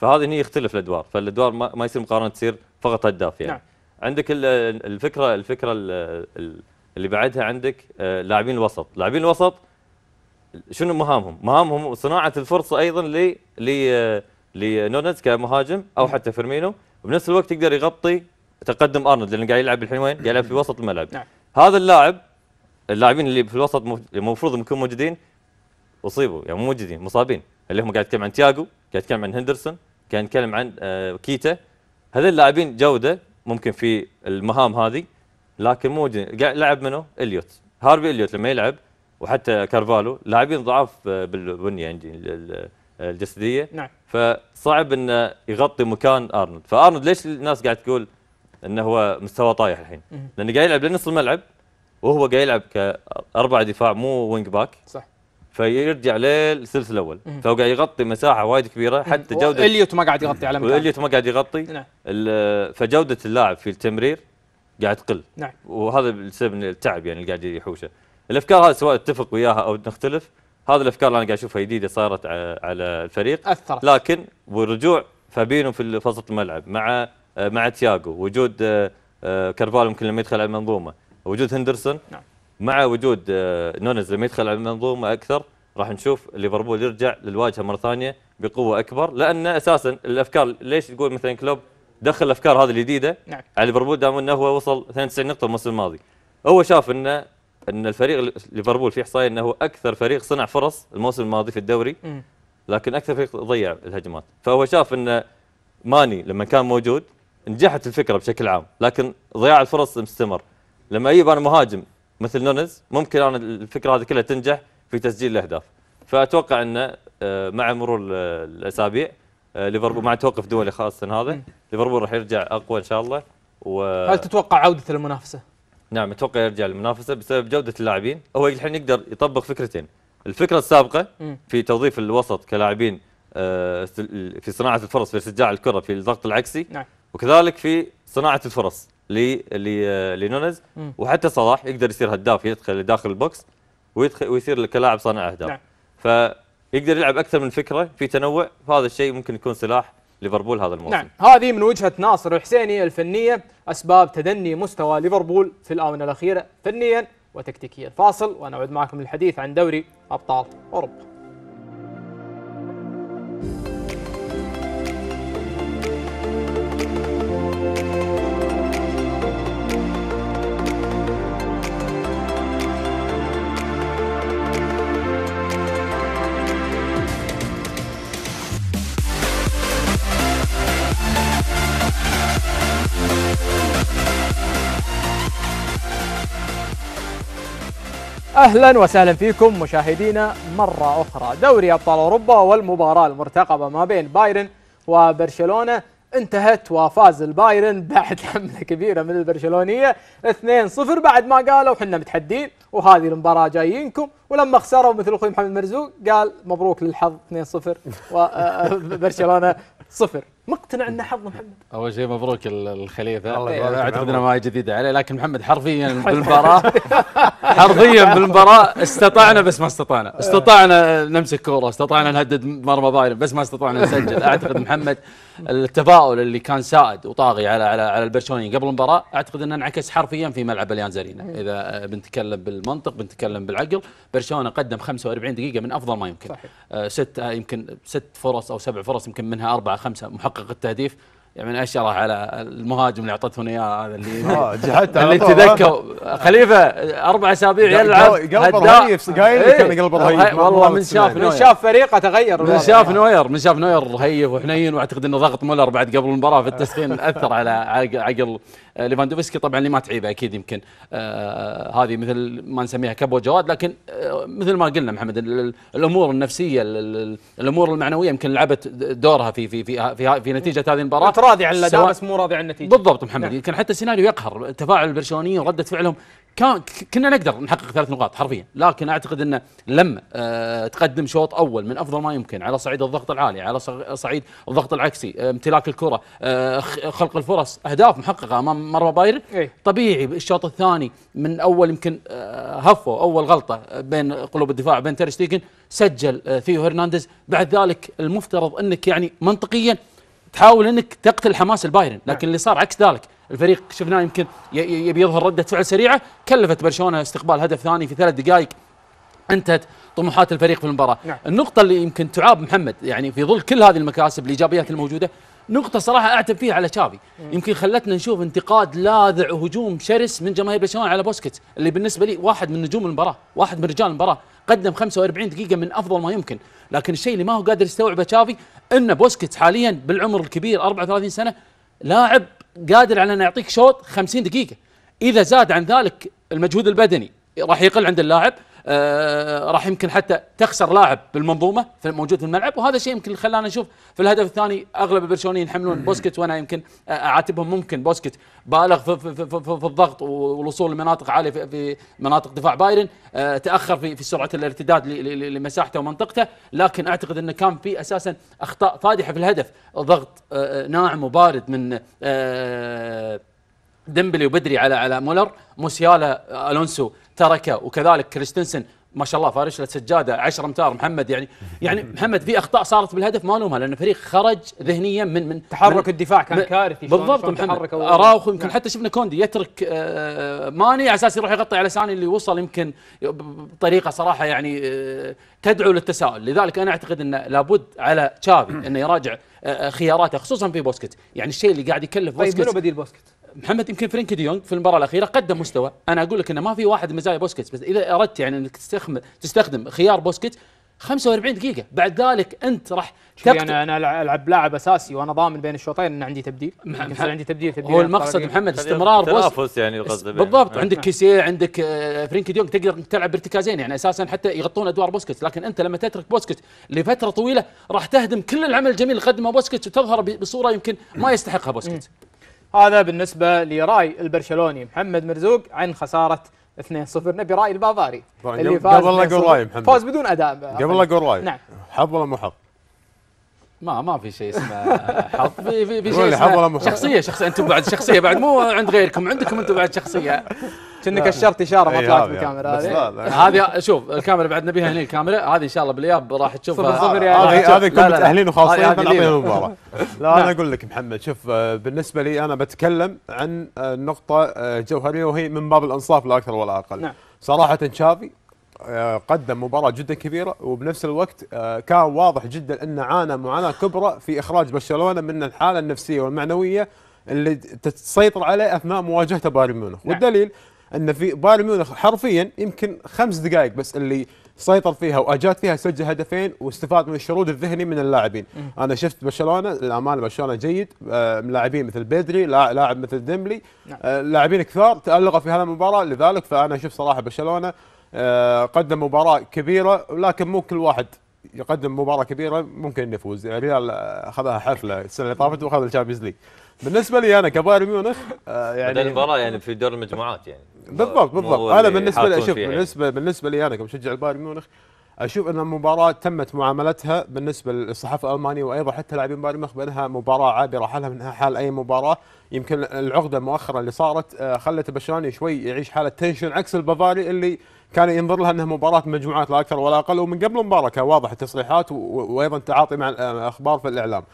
فهذه هنا يختلف الادوار فالادوار ما يصير مقارنه تصير فقط هداف يعني نعم. عندك الفكره الفكره اللي بعدها عندك آه، لاعبين الوسط لاعبين الوسط شنو مهامهم مهامهم صناعه الفرصه ايضا ل ل لنونز كمهاجم او حتى فيرمينو وبنفس الوقت يقدر يغطي تقدم ارنولد لانه قاعد يلعب الحين وين قاعد يلعب في وسط الملعب نعم. هذا اللاعب اللاعبين اللي في الوسط المفروض يكونوا موجودين اصيبوا يعني مو موجودين مصابين اللي هم قاعد يتكلم عن تياجو قاعد يتكلم عن هندرسون قاعد يتكلم عن آه، كيتا هذول اللاعبين جوده ممكن في المهام هذه لكن مو لعب منه اليوت هارفي اليوت لما يلعب وحتى كارفالو لاعبين ضعاف بالبنيه عندي الجسديه نعم فصعب انه يغطي مكان ارنولد فارنولد ليش الناس قاعد تقول انه هو مستوى طايح الحين لانه قاعد يلعب لنص الملعب وهو قاعد يلعب كاربع دفاع مو وينج باك صح فيرجع للثلث الاول فهو قاعد يغطي مساحه وايد كبيره حتى جوده اليوت ما قاعد يغطي على مكان اليوت ما قاعد يغطي نعم. فجوده اللاعب في التمرير قاعد تقل نعم. وهذا بسبب التعب يعني اللي قاعد يحوشه الافكار هذه سواء اتفق وياها او نختلف هذه الافكار اللي انا قاعد اشوفها جديده صارت على الفريق اثرت لكن ورجوع فابينو في وسط الملعب مع مع تياجو وجود آه، آه، كارفالو يمكن لما يدخل على المنظومه وجود هندرسون نعم. مع وجود آه، نونز لما يدخل على المنظومه اكثر راح نشوف ليفربول يرجع للواجهه مره ثانيه بقوه اكبر لان اساسا الافكار ليش تقول مثلا كلوب دخل الافكار هذه الجديده نعم. على ليفربول دام انه هو وصل 92 نقطه الموسم الماضي هو شاف انه ان الفريق ليفربول في احصائيه انه هو اكثر فريق صنع فرص الموسم الماضي في الدوري لكن اكثر فريق ضيع الهجمات فهو شاف ان ماني لما كان موجود نجحت الفكره بشكل عام لكن ضياع الفرص مستمر لما اجيب انا مهاجم مثل نونز ممكن انا الفكره هذه كلها تنجح في تسجيل الاهداف فاتوقع انه آه، مع مرور الاسابيع آه، ليفربول مع توقف دولي خاصه هذا ليفربول راح يرجع اقوى ان شاء الله و... هل تتوقع عوده المنافسه؟ نعم اتوقع يرجع للمنافسه بسبب جوده اللاعبين هو الحين يقدر يطبق فكرتين الفكره السابقه في توظيف الوسط كلاعبين آه، في صناعه الفرص في ارتجاع الكره في الضغط العكسي نعم. وكذلك في صناعه الفرص لنونز وحتى صلاح يقدر يصير هداف يدخل داخل البوكس ويدخل ويصير كلاعب صانع اهداف نعم. فيقدر يلعب اكثر من فكره في تنوع فهذا الشيء ممكن يكون سلاح ليفربول هذا الموسم نعم هذه من وجهه ناصر الحسيني الفنيه اسباب تدني مستوى ليفربول في الاونه الاخيره فنيا وتكتيكيا فاصل وانا اعود معكم للحديث عن دوري ابطال اوروبا اهلا وسهلا فيكم مشاهدينا مره اخرى دوري ابطال اوروبا والمباراه المرتقبه ما بين بايرن وبرشلونه انتهت وفاز البايرن بعد حمله كبيره من البرشلونيه 2-0 بعد ما قالوا احنا متحدين وهذه المباراه جايينكم ولما خسروا مثل اخوي محمد مرزوق قال مبروك للحظ 2-0 وبرشلونه صفر مقتنع ان حظ محمد اول شيء مبروك الخليفه اعتقد انه ما هي جديده عليه لكن محمد حرفيا بالمباراه حرفيا بالمباراه استطعنا بس ما استطعنا استطعنا نمسك كوره استطعنا نهدد مرمى بايرن بس ما استطعنا نسجل اعتقد محمد التفاؤل اللي كان سائد وطاغي على على على البرشلونيين قبل المباراه اعتقد انه انعكس حرفيا في ملعب اليان زارينا إيه. اذا آه، بنتكلم بالمنطق بنتكلم بالعقل برشلونه قدم 45 دقيقه من افضل ما يمكن صحيح. آه، ست آه، يمكن ست فرص او سبع فرص يمكن منها اربعه خمسه محقق التهديف يعني من اشره على المهاجم اللي اعطتهم اياه هذا اللي حتى آه، اللي تذكر خليفه اربع اسابيع يلعب قلب رهيف قايل كان إيه. قلب رهيف والله من شاف من شاف فريقه تغير من شاف نوير من شاف نوير رهيف وحنين واعتقد انه ضغط مولر بعد قبل المباراه في التسخين اثر على عقل آه، ليفاندوفسكي طبعا اللي ما تعيبه اكيد يمكن آه، آه، هذه مثل ما نسميها كبوه جواد لكن مثل ما قلنا محمد الامور النفسيه الامور المعنويه يمكن لعبت دورها في في في في, في نتيجه هذه المباراه انت راضي عن الاداء بس مو راضي عن النتيجه بالضبط محمد نعم. يمكن حتى السيناريو يقهر تفاعل البرشلونيين ورده فعلهم كان كنا نقدر نحقق ثلاث نقاط حرفيا لكن اعتقد انه لما آه، تقدم شوط اول من افضل ما يمكن على صعيد الضغط العالي على صعيد الضغط العكسي آه، امتلاك الكره آه، خلق الفرص اهداف محققه امام مرمى بايرن إيه. طبيعي الشوط الثاني من اول يمكن هفوا اول غلطه بين قلوب الدفاع بين تيرشتيكن سجل ثيو هرنانديز بعد ذلك المفترض انك يعني منطقيا تحاول انك تقتل حماس البايرن لكن نعم. اللي صار عكس ذلك الفريق شفناه يمكن يبي يظهر رده فعل سريعه كلفت برشلونه استقبال هدف ثاني في ثلاث دقائق انتهت طموحات الفريق في المباراه نعم. النقطه اللي يمكن تعاب محمد يعني في ظل كل هذه المكاسب الايجابيات الموجوده نقطه صراحه اعتب فيها على تشافي يمكن خلتنا نشوف انتقاد لاذع وهجوم شرس من جماهير برشلونه على بوسكيتس اللي بالنسبه لي واحد من نجوم المباراه واحد من رجال المباراه قدم 45 دقيقه من افضل ما يمكن لكن الشيء اللي ما هو قادر يستوعبه تشافي ان بوسكيتس حاليا بالعمر الكبير 34 سنه لاعب قادر على انه يعطيك شوط 50 دقيقه اذا زاد عن ذلك المجهود البدني راح يقل عند اللاعب آه، راح يمكن حتى تخسر لاعب بالمنظومه موجود في الملعب وهذا الشيء يمكن خلانا نشوف في الهدف الثاني اغلب البرشلونيين يحملون بوسكيت وانا يمكن آه، اعاتبهم ممكن بوسكيت بالغ في, في, في, في, في الضغط والوصول لمناطق عاليه في, في مناطق دفاع بايرن آه، تاخر في, في سرعه الارتداد لمساحته ومنطقته لكن اعتقد انه كان في اساسا اخطاء فادحه في الهدف ضغط ناعم وبارد من ديمبلي وبدري على على مولر موسيالا الونسو تركه وكذلك كريستنسن ما شاء الله فارش له سجاده 10 امتار محمد يعني يعني محمد في اخطاء صارت بالهدف ما لومها لان الفريق خرج ذهنيا من من تحرك من الدفاع كان كارثي بالضبط محمد اراوخو يمكن نعم. حتى شفنا كوندي يترك آه، ماني على اساس يروح يغطي على ساني اللي وصل يمكن بطريقه صراحه يعني آه، تدعو للتساؤل لذلك انا اعتقد انه لابد على تشافي انه يراجع آه، خياراته خصوصا في بوسكت يعني الشيء اللي قاعد يكلف بوسكت طيب منو بديل بوسكت؟ محمد يمكن فرينك ديونج في المباراه الاخيره قدم مستوى انا اقول لك انه ما في واحد مزايا بوسكيتس بس اذا اردت يعني انك تستخدم تستخدم خيار بوسكيتس 45 دقيقة بعد ذلك أنت راح تقتل أنا أنا ألعب لاعب أساسي وأنا ضامن بين الشوطين أن عندي تبديل يصير عندي تبديل تبديل هو المقصد محمد استمرار تنافس يعني قصدي بالضبط عندك كيسيه عندك آه، فرينكي ديونج تقدر تلعب بارتكازين يعني أساسا حتى يغطون أدوار بوسكيتس لكن أنت لما تترك بوسكيتس لفترة طويلة راح تهدم كل العمل الجميل اللي قدمه بوسكيتس وتظهر بصورة يمكن ما يستحقها بوسكيتس هذا بالنسبه لراي البرشلوني محمد مرزوق عن خساره 2-0 نبي راي البافاري اللي فاز قبل لا اقول راي محمد فاز بدون اداء قبل لا اقول راي نعم حظ ولا مو حظ؟ ما ما في شيء اسمه حظ في في في شيء اسمه شخصيه شخصيه انتم بعد شخصيه بعد مو عند غيركم عندكم انتم بعد شخصيه كأنك كشرت اشاره ما إيه، طلعت بالكاميرا هذه يعني. هذه شوف الكاميرا بعد نبيها هنا الكاميرا هذه ان شاء الله بالاياب راح تشوفها آه، هذه هذه كنت متاهلين وخاصين بنعطيها المباراه لا انا اقول لك محمد شوف آه، بالنسبه لي انا بتكلم عن آه، نقطه جوهريه وهي من باب الانصاف لا اكثر ولا اقل نعم. صراحه تشافي قدم مباراة جدا كبيرة وبنفس الوقت كان واضح جدا انه عانى معاناة كبرى في اخراج برشلونة من الحالة النفسية والمعنوية اللي تسيطر عليه اثناء مواجهته بايرن ميونخ نعم. والدليل ان في بايرن ميونخ حرفيا يمكن خمس دقائق بس اللي سيطر فيها واجاد فيها سجل هدفين واستفاد من الشرود الذهني من اللاعبين، انا شفت برشلونه للامانه برشلونه جيد آه، لاعبين مثل بيدري لاعب مثل ديمبلي نعم. آه، لاعبين كثار تالقوا في هذه المباراه لذلك فانا اشوف صراحه برشلونه آه، قدم مباراه كبيره ولكن مو كل واحد يقدم مباراه كبيره ممكن يفوز يعني ريال اخذها حفله السنه اللي طافت واخذ الشامبيونز ليج بالنسبه لي انا كبايرن ميونخ آه، يعني المباراه يعني في دور المجموعات يعني بالضبط بالضبط انا بالنسبه لي اشوف يعني. بالنسبه بالنسبه لي انا كمشجع البايرن ميونخ اشوف ان المباراه تمت معاملتها بالنسبه للصحافه الالمانيه وايضا حتى لاعبين بايرن ميونخ بانها مباراه عابره حالها من حال اي مباراه يمكن العقده مؤخرا اللي صارت آه، خلت البشراني شوي يعيش حاله تنشن عكس البافاري اللي كان ينظر لها انها مباراه مجموعات لا اكثر ولا اقل ومن قبل المباراه كان واضح التصريحات وايضا التعاطي مع آه، الاخبار في الاعلام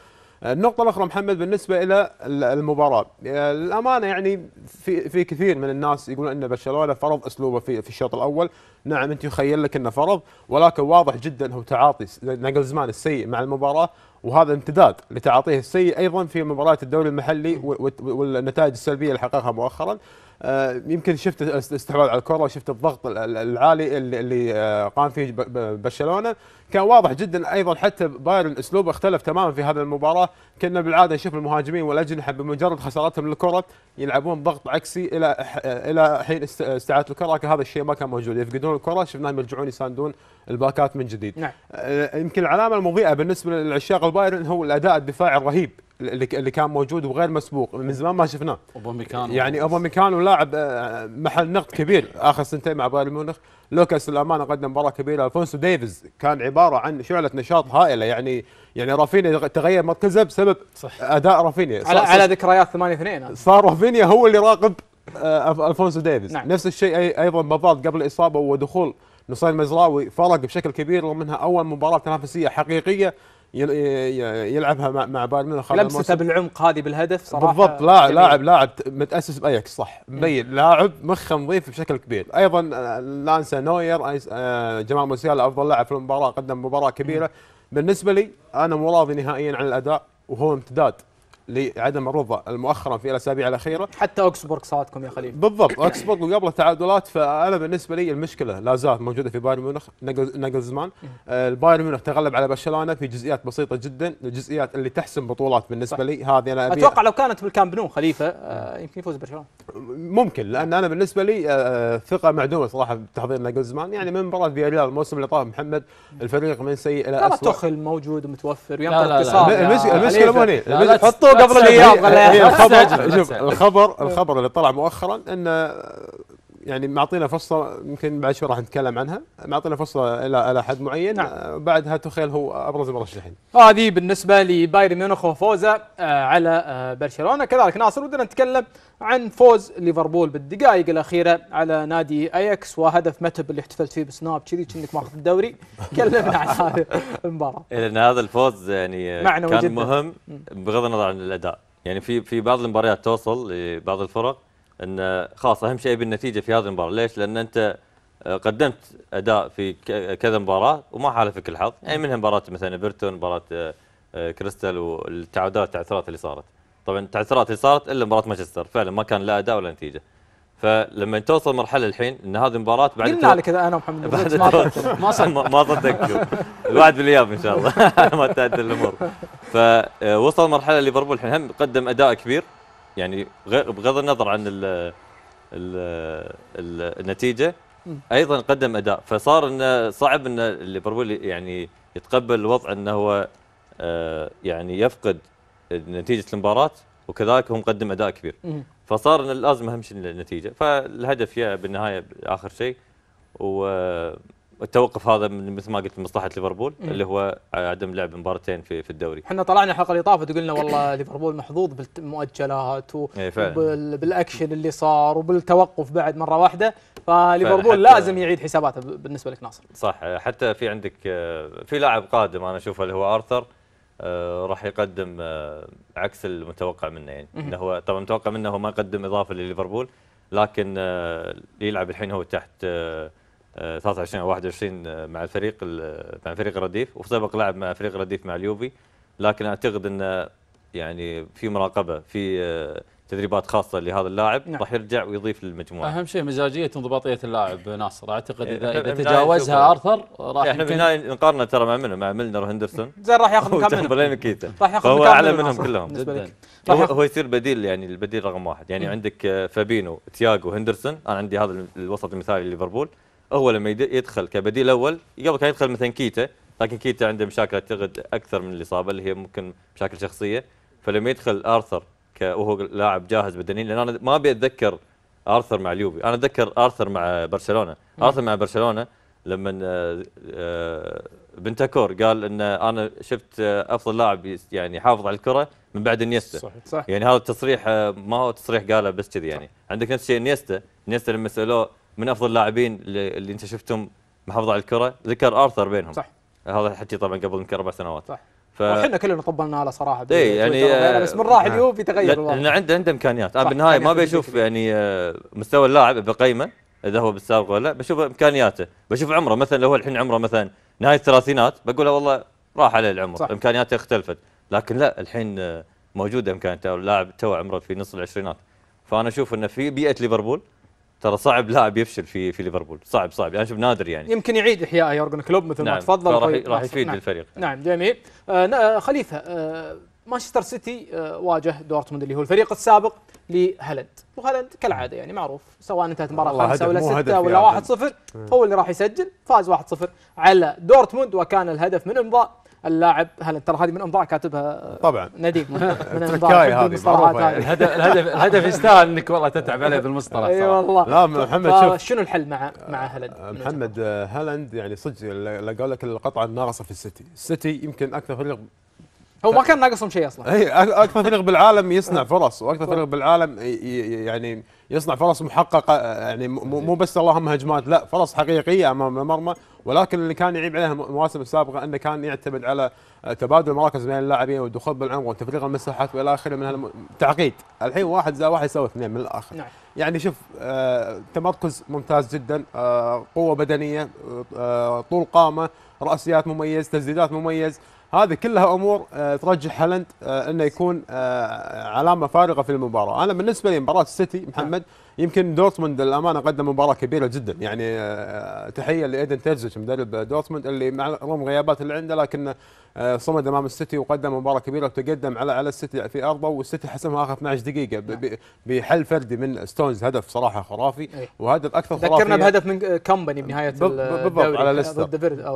النقطة الأخرى محمد بالنسبة إلى المباراة آه، الأمانة يعني في في كثير من الناس يقولون أن برشلونة فرض أسلوبه في في الشوط الأول نعم أنت يخيل لك أنه فرض ولكن واضح جدا هو تعاطي ناجلزمان السيء مع المباراة وهذا امتداد لتعاطيه السيء أيضا في مباراة الدوري المحلي والنتائج السلبية اللي حققها مؤخرا آه، يمكن شفت الاستحواذ على الكره وشفت الضغط العالي اللي آه، قام فيه برشلونه كان واضح جدا ايضا حتى بايرن اسلوبه اختلف تماما في هذه المباراه كنا بالعاده نشوف المهاجمين والاجنحه بمجرد خسارتهم للكره يلعبون ضغط عكسي الى الى حين استعاده الكره هذا الشيء ما كان موجود يفقدون الكره شفناهم يرجعون يساندون الباكات من جديد نعم. آه، يمكن العلامه المضيئه بالنسبه للعشاق البايرن هو الاداء الدفاعي الرهيب اللي كان موجود وغير مسبوق من زمان ما شفناه اوباميكانو يعني اوباميكانو لاعب آه، محل نقد كبير اخر سنتين مع بايرن ميونخ لوكاس للامانه قدم مباراه كبيره الفونسو ديفيز كان عباره عن شعله نشاط هائله يعني يعني رافينيا تغير مركزه بسبب صح. اداء رافينيا على, على ذكريات 8 2 صار رافينيا هو اللي راقب آه، الفونسو ديفيز نعم. نفس الشيء ايضا بالضبط قبل الاصابه ودخول نصير المزراوي فرق بشكل كبير رغم انها اول مباراه تنافسيه حقيقيه يلعبها مع بايرن ميونخ لمسته بالعمق هذه بالهدف صراحه بالضبط لاعب لاعب لاعب متاسس باياكس صح مبين لاعب مخه نظيف بشكل كبير ايضا آه، لانسا نوير آه، جمال موسيالا افضل لاعب في المباراه قدم مباراه كبيره بالنسبه لي انا مو راضي نهائيا عن الاداء وهو امتداد لعدم الرضا مؤخرا في الاسابيع الاخيره حتى اوكسبورغ صادكم يا خليل بالضبط اوكسبورغ وقبله تعادلات فانا بالنسبه لي المشكله لا زالت موجوده في بايرن ميونخ ناجلزمان البايرن آه، ميونخ تغلب على برشلونه في جزئيات بسيطه جدا الجزئيات اللي تحسم بطولات بالنسبه لي هذه انا أبيع. اتوقع لو كانت بالكامب نو خليفه آه، يمكن يفوز برشلونه ممكن لان انا بالنسبه لي آه، ثقه معدومه صراحه بتحضير ناجلزمان يعني من مباراه فياريال الموسم اللي طاف محمد الفريق من سيء الى اسوء تخل موجود ومتوفر وينقل اتصال المشكله مو هني قبل الايام شوف الخبر الخبر اللي طلع مؤخرا ان يعني معطينا فرصه يمكن بعد شوي راح نتكلم عنها معطينا فرصه الى الى حد معين نعم. آه، بعدها تخيل هو ابرز المرشحين هذه آه بالنسبه لبايرن ميونخ وفوزه آه على آه برشلونه كذلك ناصر ودنا نتكلم عن فوز ليفربول بالدقائق الاخيره على نادي اياكس وهدف متب اللي احتفلت فيه بسناب كذي كأنك ماخذ الدوري كلمنا عن هذه المباراه إيه، لان هذا الفوز يعني آه، كان جداً. مهم بغض النظر عن الاداء يعني في في بعض المباريات توصل لبعض الفرق ان خلاص اهم شيء بالنتيجه في هذه المباراه ليش لان انت آه، قدمت اداء في كذا مباراه وما حالفك الحظ إيه. يعني منها مباراه مثلا ايفرتون مباراه آه، آه، كريستال والتعادلات التعثرات اللي صارت طبعا التعثرات اللي صارت الا مباراه مانشستر فعلا ما كان لا اداء ولا نتيجه فلما توصل مرحله الحين ان هذه المباراه بعد قلنا على كذا انا ومحمد ما صدق ما صدق الواحد بالاياب ان شاء الله ما تعدل الامور فوصل مرحله ليفربول الحين هم قدم اداء كبير يعني بغض النظر عن الـ الـ الـ النتيجه ايضا قدم اداء فصار انه صعب ان ليفربول يعني يتقبل الوضع انه هو آه، يعني يفقد نتيجه المباراه وكذلك هو مقدم اداء كبير فصار ان لازم اهم شيء النتيجه فالهدف يا بالنهايه اخر شيء و التوقف هذا من مثل ما قلت مصلحه ليفربول اللي هو عدم لعب مباراتين في في الدوري احنا طلعنا الحلقه اللي طافت وقلنا والله ليفربول محظوظ بالمؤجلات وبالاكشن إيه، اللي صار وبالتوقف بعد مره واحده فليفربول لازم يعيد حساباته بالنسبه لك ناصر صح حتى في عندك آه، في لاعب قادم انا اشوفه اللي هو ارثر آه، راح يقدم آه، عكس المتوقع منه يعني انه هو طبعا متوقع منه هو ما يقدم اضافه لليفربول لكن يلعب الحين هو تحت 23 او 21 آه، مع الفريق آه، مع فريق رديف وسبق لعب مع فريق رديف مع اليوفي لكن اعتقد انه آه، يعني في مراقبه في تدريبات خاصه لهذا اللاعب نعم. راح يرجع ويضيف للمجموعه اهم شيء مزاجيه انضباطيه اللاعب ناصر اعتقد إيه، اذا اذا تجاوزها ارثر راح احنا النهاية نقارنه ترى مع منه مع ميلنر هندرسون زين راح ياخذ مكان منهم راح ياخذ هو اعلى منهم كلهم هو, هو يصير بديل يعني البديل رقم واحد يعني م. عندك فابينو تياجو هندرسون انا عندي هذا الوسط المثالي لليفربول هو لما يدخل كبديل اول قبل كان يدخل مثلا كيتا لكن كيتا عنده مشاكل اعتقد اكثر من الاصابه اللي هي ممكن مشاكل شخصيه فلما يدخل ارثر وهو لاعب جاهز بدنيا لان انا ما ابي اتذكر ارثر مع اليوفي انا اتذكر ارثر مع برشلونه ارثر مع برشلونه لما آه، آه، بنتاكور قال ان انا شفت افضل لاعب يعني يحافظ على الكره من بعد انيستا صح صح يعني هذا التصريح آه، ما هو تصريح قاله بس كذي يعني عندك نفس الشيء انيستا انيستا لما سالوه من افضل اللاعبين اللي اللي انت شفتهم محافظه على الكره ذكر ارثر بينهم صح هذا حكي طبعا قبل يمكن اربع سنوات صح ف... وحنا كلنا طبلنا له صراحه اي يعني بس آه، من راح آه. اليوم في تغير لان عنده عنده امكانيات انا بالنهايه ما يعني بشوف يعني آه، مستوى اللاعب بقيمه اذا هو بالسابق ولا لا بشوف امكانياته بشوف عمره مثلا لو هو الحين عمره مثلا نهايه الثلاثينات بقول والله راح عليه العمر صح. امكانياته اختلفت لكن لا الحين موجوده امكانياته اللاعب تو عمره في نص العشرينات فانا اشوف انه في بيئه ليفربول ترى صعب لاعب يفشل في في ليفربول صعب صعب انا يعني اشوف نادر يعني يمكن يعيد احياء يورجن كلوب مثل نعم. ما تفضل طيب، راح راح يفيد نعم. الفريق نعم جميل آه،, آه خليفه آه مانشستر سيتي آه واجه دورتموند اللي هو الفريق السابق لهالند وهالند كالعاده يعني معروف سواء انتهت المباراه 5 ولا 6 ولا 1 0 هو اللي راح يسجل فاز 1 0 على دورتموند وكان الهدف من امضاء اللاعب هل ترى هذه من امضاء كاتبها طبعا نديم من انظار هذه الهدف الهدف الهدف يستاهل انك والله تتعب عليه بالمصطلح اي والله لا محمد طيب، شوف شنو الحل مع مع هالند آه، محمد آه، هالند يعني صدق اللي قال لك القطعه الناقصه في السيتي السيتي يمكن اكثر فريق هو ما كان ناقصهم شيء اصلا اي اكثر فريق بالعالم يصنع فرص واكثر فريق طيب. بالعالم يعني يصنع فرص محققه آه، يعني مو بس اللهم هجمات لا فرص حقيقيه امام المرمى ولكن اللي كان يعيب عليها المواسم السابقه انه كان يعتمد على آه، تبادل المراكز بين اللاعبين والدخول بالعمق وتفريغ المساحات والى اخره من التعقيد الحين واحد زائد واحد يساوي اثنين من الاخر نعم. يعني شوف آه تمركز ممتاز جدا آه قوه بدنيه آه, آه، طول قامه راسيات مميز تسديدات مميز هذه كلها امور آه، ترجح هالاند آه، انه يكون آه، علامه فارغه في المباراه، انا بالنسبه لي مباراه السيتي محمد يمكن دورتموند للامانه قدم مباراه كبيره جدا يعني تحيه لايدن تيرزيتش مدرب دورتموند اللي مع رغم غيابات اللي عنده لكن آه، صمد امام السيتي وقدم مباراه كبيره وتقدم على على السيتي في ارضه والسيتي حسمها اخر 12 دقيقه نعم. بحل فردي من ستونز هدف صراحه خرافي إيه. وهدف اكثر خرافي ذكرنا بهدف من كمباني بنهايه بالضبط على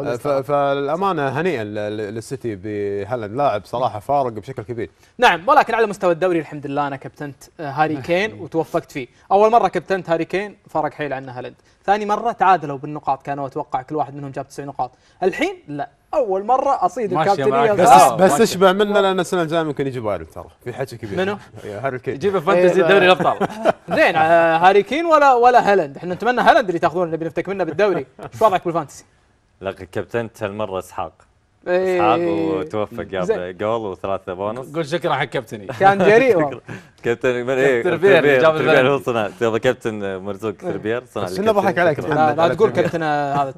ليستر آه، فالامانه هنيئا للسيتي بهالاند لاعب صراحه نعم. فارق بشكل كبير نعم ولكن على مستوى الدوري الحمد لله انا كابتنت آه، هاري نعم. كين وتوفقت فيه اول مره كابتنت هاري كين فرق حيل عن هالاند ثاني مره تعادلوا بالنقاط كانوا اتوقع كل واحد منهم جاب 90 نقاط الحين لا اول مره اصيد الكابتنيه بس آه بس اشبع منه لان السنه الجايه ممكن يجيب بارد ترى في حكي كبير منو؟ هاري كين يجيب فانتزي إيه، دوري الابطال زين آه، هاري كين ولا ولا هالاند احنا نتمنى هالاند اللي تاخذونه نبي نفتك منه بالدوري شو وضعك بالفانتسي؟ لا كابتنت هالمره اسحاق إيه. اسحاق وتوفق جاب جول وثلاثه بونص قول شكرا حق كابتني كان جريء كابتن من إيه، تربير جاب تربير هو صنع كابتن مرزوق تربير صنع ضحك عليك لا تقول كابتن آه، هذا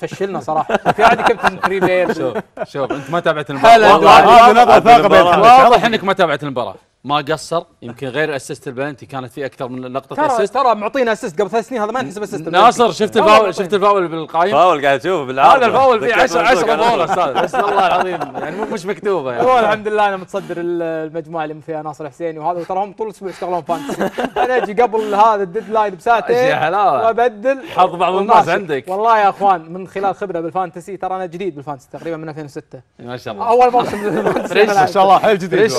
تفشلنا صراحه في عادي كابتن بريفير شوف شوف انت ما تابعت المباراه واضح انك ما تابعت المباراه ما قصر يمكن غير اسست البلنتي كانت في اكثر من نقطه اسيست ترى معطينا اسيست قبل ثلاث سنين هذا ما ينحسب اسيست ناصر شفت الفاول شفت الفاول بالقايم فاول قاعد اشوفه بالعرض هذا الفاول فيه 10 10 فاول استاذ بس والله العظيم يعني مش مكتوبه يعني هو الحمد لله انا متصدر المجموعه اللي فيها ناصر حسيني وهذا ترى هم طول الاسبوع يشتغلون فانتسي انا اجي قبل هذا الديدلاين بساعتين وابدل حظ بعض الناس عندك والله يا اخوان من خلال خبره بالفانتسي ترى انا جديد بالفانتسي تقريبا من 2006 ما شاء الله اول موسم ما شاء الله حيل جديد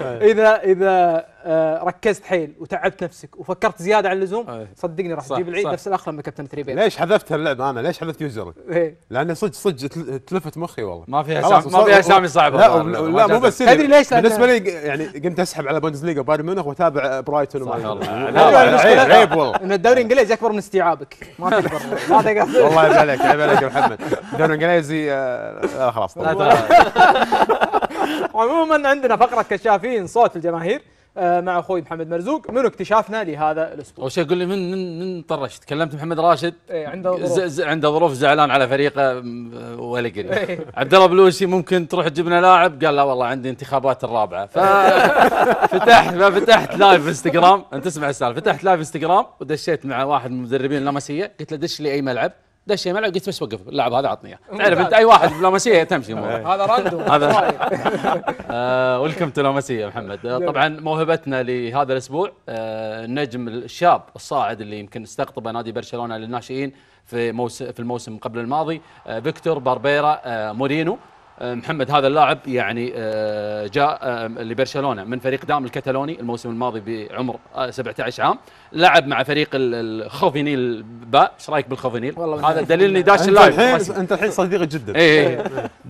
اذا إذا آه، ركزت حيل وتعبت نفسك وفكرت زياده عن اللزوم صدقني راح تجيب العيد نفس الاخر لما كابتن ثري بيت ليش حذفت اللعبه انا ليش حذفت يوزر إيه. لان صدق صدق تلفت مخي والله ما فيها ما فيها اسامي صعبه لا, لا, لا مو بس تدري ليش بالنسبه لي يعني قمت اسحب على بوندز ليجا وبايرن ميونخ واتابع برايتون وما عيب عيب والله ان الدوري الانجليزي اكبر من استيعابك ما تقدر ما تقدر والله عيب عليك عيب عليك يا محمد الدوري الانجليزي آه، خلاص عموما عندنا فقره كشافين صوت الجماهير آه، مع اخوي محمد مرزوق من اكتشافنا لهذا الاسبوع. اول شيء قول لي من من من طرشت؟ كلمت محمد راشد ايه عنده ظروف ز... عنده ظروف زعلان على فريقه ولا قريب. ايه عبد الله بلوشي ممكن تروح تجيب لنا لاعب قال لا والله عندي انتخابات الرابعه ففتحت ما فتحت لايف انستغرام انت تسمع السالفه فتحت لايف انستغرام ودشيت مع واحد من المدربين اللاماسيه قلت له دش لي اي ملعب دش الملعب قلت بس وقف اللاعب هذا عطني اياه تعرف انت اي واحد بلاماسيه تمشي إيه. هذا رد هذا ويلكم تو آه، محمد طبعا موهبتنا لهذا الاسبوع النجم آه، الشاب الصاعد اللي يمكن استقطبه نادي برشلونه للناشئين في موسم في الموسم قبل الماضي آه، فيكتور باربيرا مورينو آه، محمد هذا اللاعب يعني آه، جاء آه، لبرشلونه من فريق دام الكتالوني الموسم الماضي بعمر 17 عام لعب مع فريق الخوفينيل با ايش رايك بالخوفينيل هذا يعني دليل اني داش اللاعب انت الحين صديقي جدا اي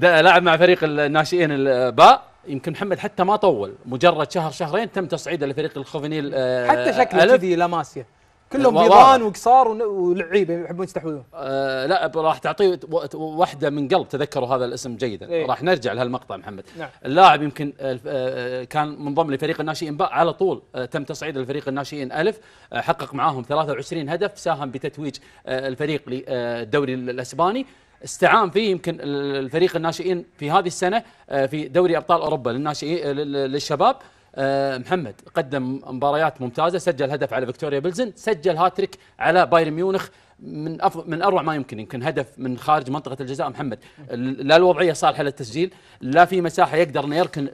إيه. لعب مع فريق الناشئين الباء يمكن محمد حتى ما طول مجرد شهر شهرين تم تصعيده لفريق الخوفينيل حتى شكله كذي لاماسيا كلهم بيضان وقصار ولعيبه يحبون يستحوذون آه لا راح تعطيه واحده من قلب تذكروا هذا الاسم جيدا إيه؟ راح نرجع لهالمقطع محمد نعم. اللاعب يمكن آه، آه، كان منضم لفريق الناشئين باء على طول آه، تم تصعيد الفريق الناشئين الف حقق معاهم 23 هدف ساهم بتتويج الفريق للدوري الاسباني استعان فيه يمكن الفريق الناشئين في هذه السنه في دوري ابطال اوروبا للناشئين للشباب آه، محمد قدم مباريات ممتازه سجل هدف على فيكتوريا بلزن سجل هاتريك على بايرن ميونخ من أفضل من اروع ما يمكن يمكن هدف من خارج منطقه الجزاء محمد لا الوضعيه صالحه للتسجيل لا في مساحه يقدر انه يركن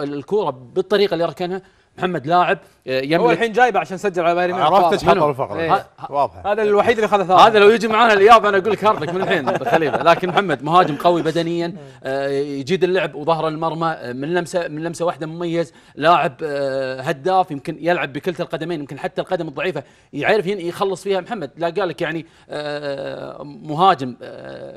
الكوره بالطريقه اللي ركنها محمد لاعب آه، يملك هو الحين جايبه عشان سجل على بايرن ميونخ عرفت حطوا الفقره ايه واضحه هذا الوحيد اللي اخذ ثالث هذا لو يجي معانا الاياب انا اقول لك هارلك من الحين خليفه لكن محمد مهاجم قوي بدنيا آه، يجيد اللعب وظهر المرمى آه، من لمسه من لمسه واحده مميز لاعب هداف يمكن يلعب بكلتا القدمين يمكن حتى القدم الضعيفه يعرف يخلص فيها محمد لا قال لك يعني مهاجم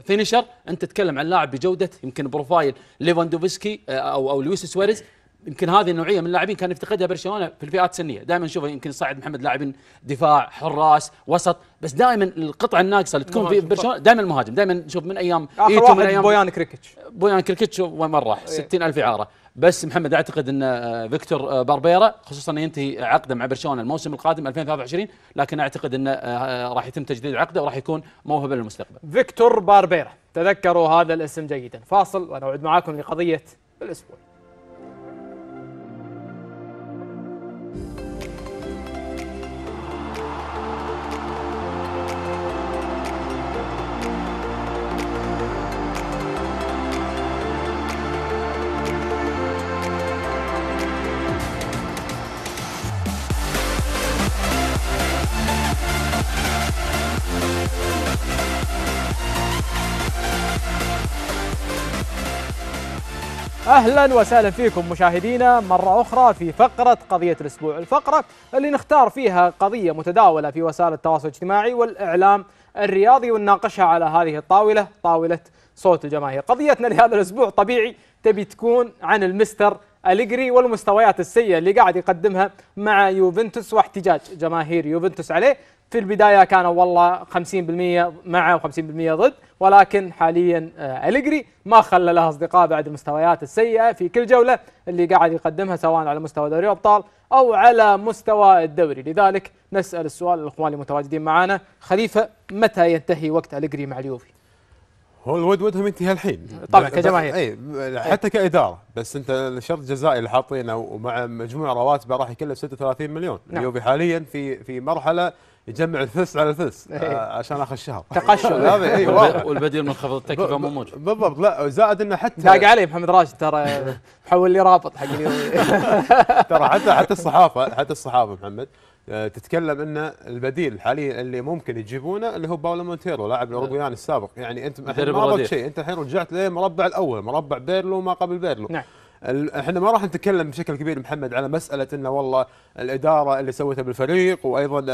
فينيشر انت تتكلم عن لاعب بجوده يمكن بروفايل ليفاندوفسكي او او لويس سواريز يمكن هذه النوعيه من اللاعبين كان يفتقدها برشلونه في الفئات السنيه، دائما نشوفه يمكن صعد محمد لاعبين دفاع، حراس، وسط، بس دائما القطعه الناقصه اللي تكون في برشلونه دائما المهاجم، دائما نشوف من ايام اخر واحد من أيام بويان كريكيتش بويان كريكيتش وين راح؟ 60000 إيه. اعاره، بس محمد اعتقد ان آه، فيكتور آه، باربيرا خصوصا انه ينتهي عقده مع برشلونه الموسم القادم 2023 لكن اعتقد انه آه، راح يتم تجديد عقده وراح يكون موهبه للمستقبل. فيكتور باربيرا تذكروا هذا الاسم جيدا، فاصل ونعود معاكم لقضيه الاسبوع. اهلا وسهلا فيكم مشاهدينا مره اخرى في فقره قضيه الاسبوع، الفقره اللي نختار فيها قضيه متداوله في وسائل التواصل الاجتماعي والاعلام الرياضي ونناقشها على هذه الطاوله، طاوله صوت الجماهير. قضيتنا لهذا الاسبوع طبيعي تبي تكون عن المستر أليجري والمستويات السيئة اللي قاعد يقدمها مع يوفنتوس واحتجاج جماهير يوفنتوس عليه في البدايه كانوا والله 50% مع و50% ضد ولكن حاليا آه، اليجري ما خلى له اصدقاء بعد المستويات السيئه في كل جوله اللي قاعد يقدمها سواء على مستوى دوري الابطال او على مستوى الدوري لذلك نسال السؤال الاخوان المتواجدين معنا خليفه متى ينتهي وقت اليجري مع اليوفي؟ هو الود ودهم ينتهي الحين طبعا كجماهير اي حتى كاداره بس انت الشرط الجزائي اللي حاطينه ومع مجموع رواتبه راح يكلف 36 مليون نعم. اليوفي حاليا في في مرحله يجمع الفلس على الفلس إيه. آه، عشان اخر الشهر تقشر هذا اي والبديل منخفض التكلفه مو موجود بالضبط لا زائد انه حتى داق علي محمد راشد ترى حول لي رابط حق ترى حتى حتى الصحافه حتى الصحافه محمد آه، تتكلم ان البديل حاليا اللي ممكن يجيبونه اللي هو باولو مونتيرو لاعب الاوروغويان السابق يعني انت ما شيء انت الحين رجعت للمربع الاول مربع بيرلو ما قبل بيرلو نعم احنا ما راح نتكلم بشكل كبير محمد على مساله انه والله الاداره اللي سوتها بالفريق وايضا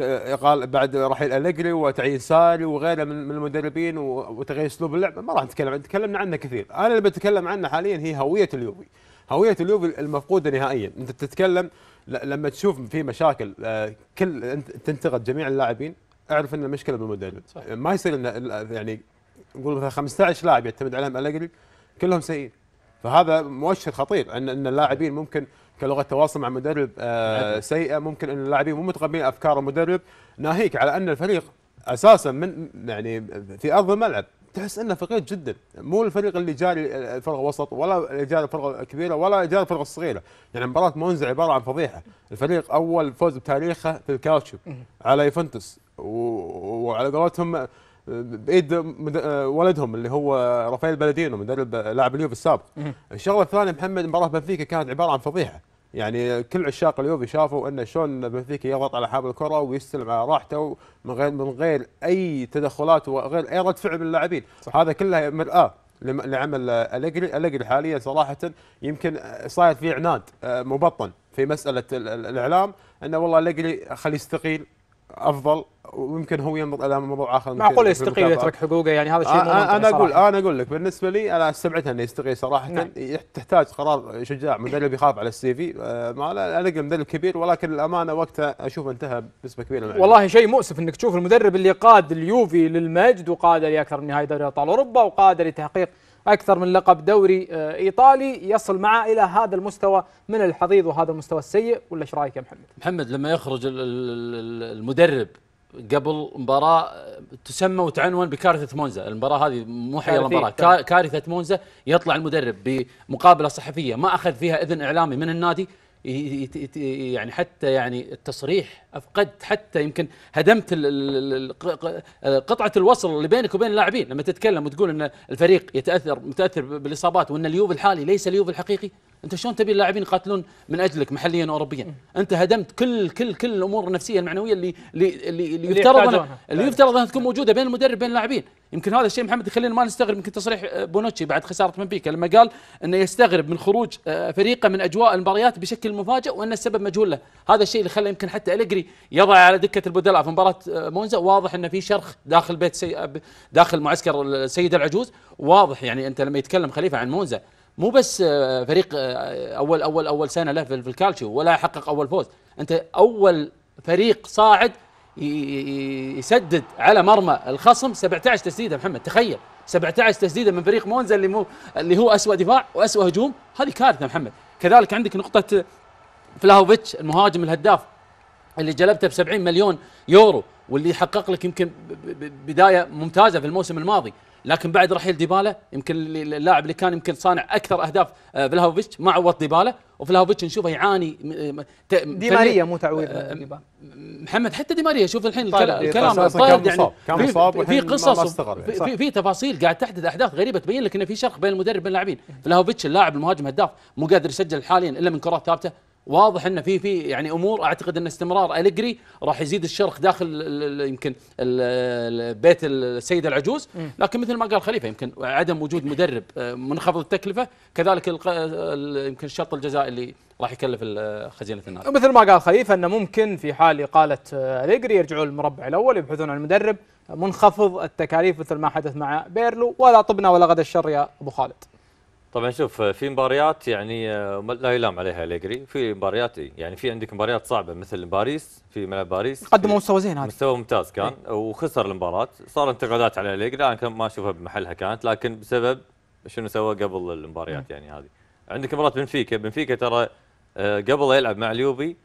آه، قال بعد رحيل اليجري وتعيين ساري وغيره من المدربين وتغيير اسلوب اللعب ما راح نتكلم تكلمنا عنه كثير انا اللي بتكلم عنه حاليا هي هويه اليوفي هويه اليوفي المفقوده نهائيا انت تتكلم لما تشوف في مشاكل آه، كل تنتقد جميع اللاعبين اعرف ان المشكله بالمدرب ما يصير يعني نقول مثلا 15 لاعب يعتمد عليهم اليجري كلهم سيئين فهذا مؤشر خطير ان ان اللاعبين ممكن كلغه تواصل مع مدرب آه، نعم. سيئه ممكن ان اللاعبين مو متقبلين افكار المدرب ناهيك على ان الفريق اساسا من يعني في ارض الملعب تحس انه فقير جدا مو الفريق اللي جاري الفرقه الوسط ولا اللي جاري الفرقه الكبيره ولا جاري الفرقه الصغيره يعني مباراه مونزا عباره عن فضيحه الفريق اول فوز بتاريخه في الكاوتشو على يوفنتوس وعلى قولتهم بايد آه، ولدهم اللي هو رافائيل بلدينو مدرب لاعب اليوفي السابق الشغله الثانيه محمد مباراه بنفيكا كانت عباره عن فضيحه يعني كل عشاق اليوفي شافوا انه شلون بنفيكا يضغط على حبل الكره ويستلم على راحته من غير من غير اي تدخلات وغير اي رد فعل من اللاعبين هذا كله مراه لعمل اليجري اليجري حاليا صراحه يمكن صاير في عناد آه، مبطن في مساله الاعلام انه والله اليجري خليه يستقيل افضل ويمكن هو ينظر الى موضوع اخر معقول يستقيل ويترك حقوقه يعني هذا شيء آه أنا اقول انا اقول لك بالنسبه لي انا استبعدها انه يستقيل صراحه نعم. تحتاج قرار شجاع مدرب يخاف على السي في آه، ماله انا اقول مدرب كبير ولكن الامانه وقتها اشوف انتهى بنسبه كبيره معي. والله شيء مؤسف انك تشوف المدرب اللي قاد اليوفي للمجد وقاد لاكثر من نهائي دوري ابطال اوروبا وقاد لتحقيق أكثر من لقب دوري آه، إيطالي يصل معه إلى هذا المستوى من الحضيض وهذا المستوى السيء ولا إيش رأيك يا محمد؟ محمد لما يخرج المدرب قبل مباراة آه، تسمى وتعنون بكارثة مونزا المباراة هذه مو حي المباراة كارثة مونزا يطلع المدرب بمقابلة صحفية ما أخذ فيها إذن إعلامي من النادي يعني حتى يعني التصريح افقدت حتى يمكن هدمت آه، قطعه الوصل اللي بينك وبين اللاعبين لما تتكلم وتقول ان الفريق يتاثر متاثر بالاصابات وان اليوف الحالي ليس اليوف الحقيقي انت شلون تبي اللاعبين يقاتلون من اجلك محليا واوروبيا انت هدمت كل كل كل الامور النفسيه المعنويه اللي اللي اللي, يفترض اللي يفترض انها تكون موجوده بين المدرب وبين اللاعبين يمكن هذا الشيء محمد يخلينا ما نستغرب يمكن تصريح آه، بونوتشي بعد خساره بنفيكا لما قال انه يستغرب من خروج آه، فريقه من اجواء المباريات بشكل مفاجئ وان السبب مجهول له هذا الشيء اللي خلى يمكن حتى اليجري الشهري يضع على دكه البدلاء في مباراه آه، مونزا واضح ان في شرخ داخل بيت سي... آه، داخل معسكر السيده العجوز واضح يعني انت لما يتكلم خليفه عن مونزا مو بس آه، فريق اول اول اول سنه له في الكالتشيو ولا حقق اول فوز انت اول فريق صاعد يسدد على مرمى الخصم 17 تسديده محمد تخيل 17 تسديده من فريق مونزا اللي مو اللي هو اسوء دفاع واسوء هجوم هذه كارثه محمد كذلك عندك نقطه فلاهوفيتش المهاجم الهداف اللي جلبته ب 70 مليون يورو واللي حقق لك يمكن بدايه ممتازه في الموسم الماضي لكن بعد رحيل ديبالا يمكن اللاعب اللي كان يمكن صانع اكثر اهداف آه، فلافوفيتش ما عوض ديبالا وفلافوفيتش نشوفه يعاني آه، دي ماريا مو تعويض آه، محمد حتى دي ماريا شوف الحين طيب، الكلام طيب, طيب، يعني في, في قصص في, في, في تفاصيل قاعد تحدث احداث غريبه تبين لك ان في شرخ بين المدرب بين اللاعبين فلافوفيتش اللاعب المهاجم هداف مو قادر يسجل حاليا الا من كرات ثابته واضح ان في في يعني امور اعتقد ان استمرار اليجري راح يزيد الشرخ داخل يمكن بيت السيد العجوز لكن مثل ما قال خليفه يمكن عدم وجود مدرب آه، منخفض التكلفه كذلك يمكن الشرط الجزائي اللي راح يكلف خزينه النادي مثل ما قال خليفه انه ممكن في حال اقاله آه، اليجري يرجعوا للمربع الاول يبحثون عن مدرب منخفض التكاليف مثل ما حدث مع بيرلو ولا طبنا ولا غدا الشر يا ابو خالد طبعا شوف في مباريات يعني آه، لا يلام عليها اليجري في مباريات يعني في عندك مباريات صعبه مثل باريس في ملعب باريس قدموا مستوى زين هذا مستوى ممتاز إيه. كان ايه؟ وخسر المباراه صار انتقادات على اليجري انا ما اشوفها بمحلها كانت لكن بسبب شنو سوى قبل المباريات إيه. يعني هذه عندك مباراه بنفيكا بنفيكا ترى آه، قبل يلعب مع اليوفي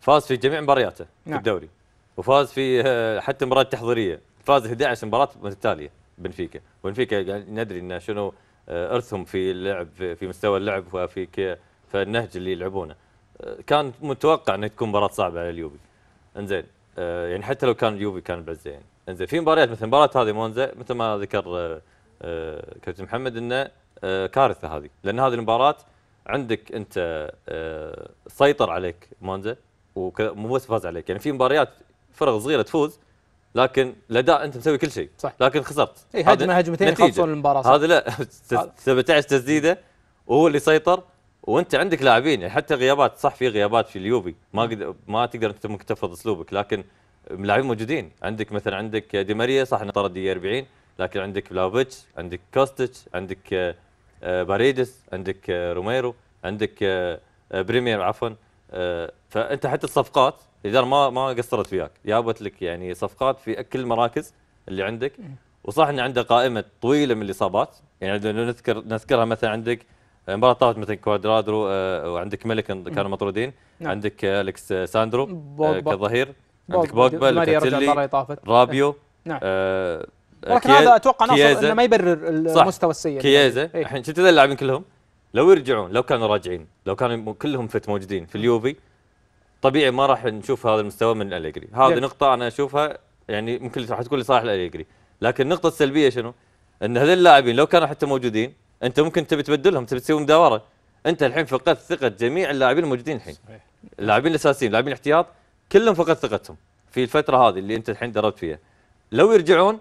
فاز في جميع مبارياته نعم. في الدوري وفاز في آه، حتى مباراه تحضيريه فاز 11 مباراه متتاليه بنفيكا بنفيكا يعني ندري انه شنو آه، ارثهم في اللعب في مستوى اللعب وفي فالنهج اللي يلعبونه آه، كان متوقع انها تكون مباراه صعبه على اليوبي انزين آه، يعني حتى لو كان اليوفي كان بعزه يعني انزين في مباريات مثل مباراه هذه مونزا مثل ما ذكر كابتن محمد انه كارثه هذه لان هذه المباراه عندك انت سيطر عليك مونزا ومو بس فاز عليك يعني في مباريات فرق صغيره تفوز لكن الاداء انت مسوي كل شيء صح لكن خسرت اي هجمه هجمتين يخلصون المباراه هذا لا 17 آه. تسديده وهو اللي سيطر وانت عندك لاعبين يعني حتى غيابات صح في غيابات في اليوفي ما ما تقدر انت ممكن تفرض اسلوبك لكن اللاعبين موجودين عندك مثلا عندك دي ماريا صح انه طرد 40 لكن عندك بلاوفيتش عندك كوستيتش عندك آه، آه، باريدس عندك روميرو عندك بريمير عفوا فانت حتى الصفقات الاداره ما ما قصرت وياك جابت لك يعني صفقات في كل المراكز اللي عندك إيه. وصح ان عنده قائمه طويله من الاصابات يعني لو نذكر نذكرها مثلا عندك مباراة طافت مثلا كوادرادرو آه، وعندك ملك كانوا إيه. مطرودين نعم. عندك آه، الكس آه، ساندرو بوجبا. كظهير عندك بوجبا لوكاتيلي رابيو إيه. نعم آه هذا اتوقع ناصر انه ما يبرر المستوى السيء كيازا الحين شفت اللاعبين كلهم لو يرجعون لو كانوا راجعين لو كانوا كلهم فت موجودين في اليوفي طبيعي ما راح نشوف هذا المستوى من اليجري هذه نقطه انا اشوفها يعني ممكن راح تكون لصالح الاليجري، اليجري لكن النقطه السلبيه شنو ان هذول اللاعبين لو كانوا حتى موجودين انت ممكن تبي تبدلهم تبي تسوي مداوره انت الحين فقدت ثقه جميع اللاعبين الموجودين الحين صحيح. اللاعبين الاساسيين اللاعبين الاحتياط كلهم فقدت ثقتهم في الفتره هذه اللي انت الحين دربت فيها لو يرجعون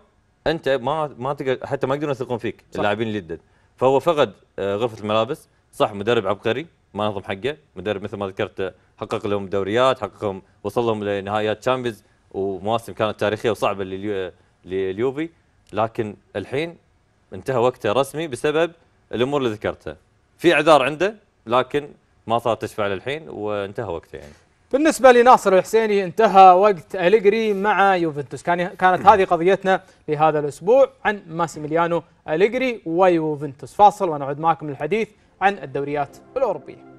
انت ما ما تقدر حتى ما يقدرون يثقون فيك اللاعبين اللي جدد، فهو فقد آه، غرفه الملابس صح مدرب عبقري ما نظم حقه مدرب مثل ما ذكرت حقق لهم دوريات حقق لهم وصل لهم لنهائيات تشامبيونز ومواسم كانت تاريخيه وصعبه لليوفي لكن الحين انتهى وقته رسمي بسبب الامور اللي ذكرتها في اعذار عنده لكن ما صار تشفع للحين وانتهى وقته يعني بالنسبه لناصر الحسيني انتهى وقت اليجري مع يوفنتوس كان كانت هذه قضيتنا لهذا الاسبوع عن ماسيميليانو اليجري ويوفنتوس فاصل ونعود معكم للحديث عن الدوريات الاوروبيه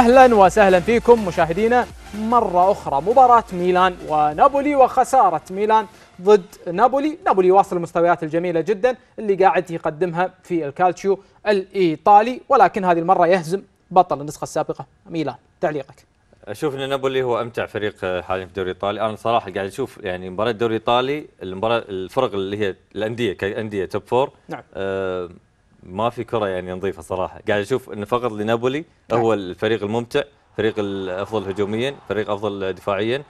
اهلا وسهلا فيكم مشاهدينا مره اخرى مباراه ميلان ونابولي وخساره ميلان ضد نابولي، نابولي واصل المستويات الجميله جدا اللي قاعد يقدمها في الكالتشيو الايطالي ولكن هذه المره يهزم بطل النسخه السابقه ميلان، تعليقك. اشوف ان نابولي هو امتع فريق حاليا في الدوري الايطالي، انا صراحه قاعد اشوف يعني مباراه الدوري الايطالي المباراه الفرق اللي هي الانديه كانديه توب فور نعم. أه ما في كره يعني نظيفه صراحه قاعد اشوف انه فقط لنابولي هو نعم. الفريق الممتع فريق الافضل هجوميا فريق افضل دفاعيا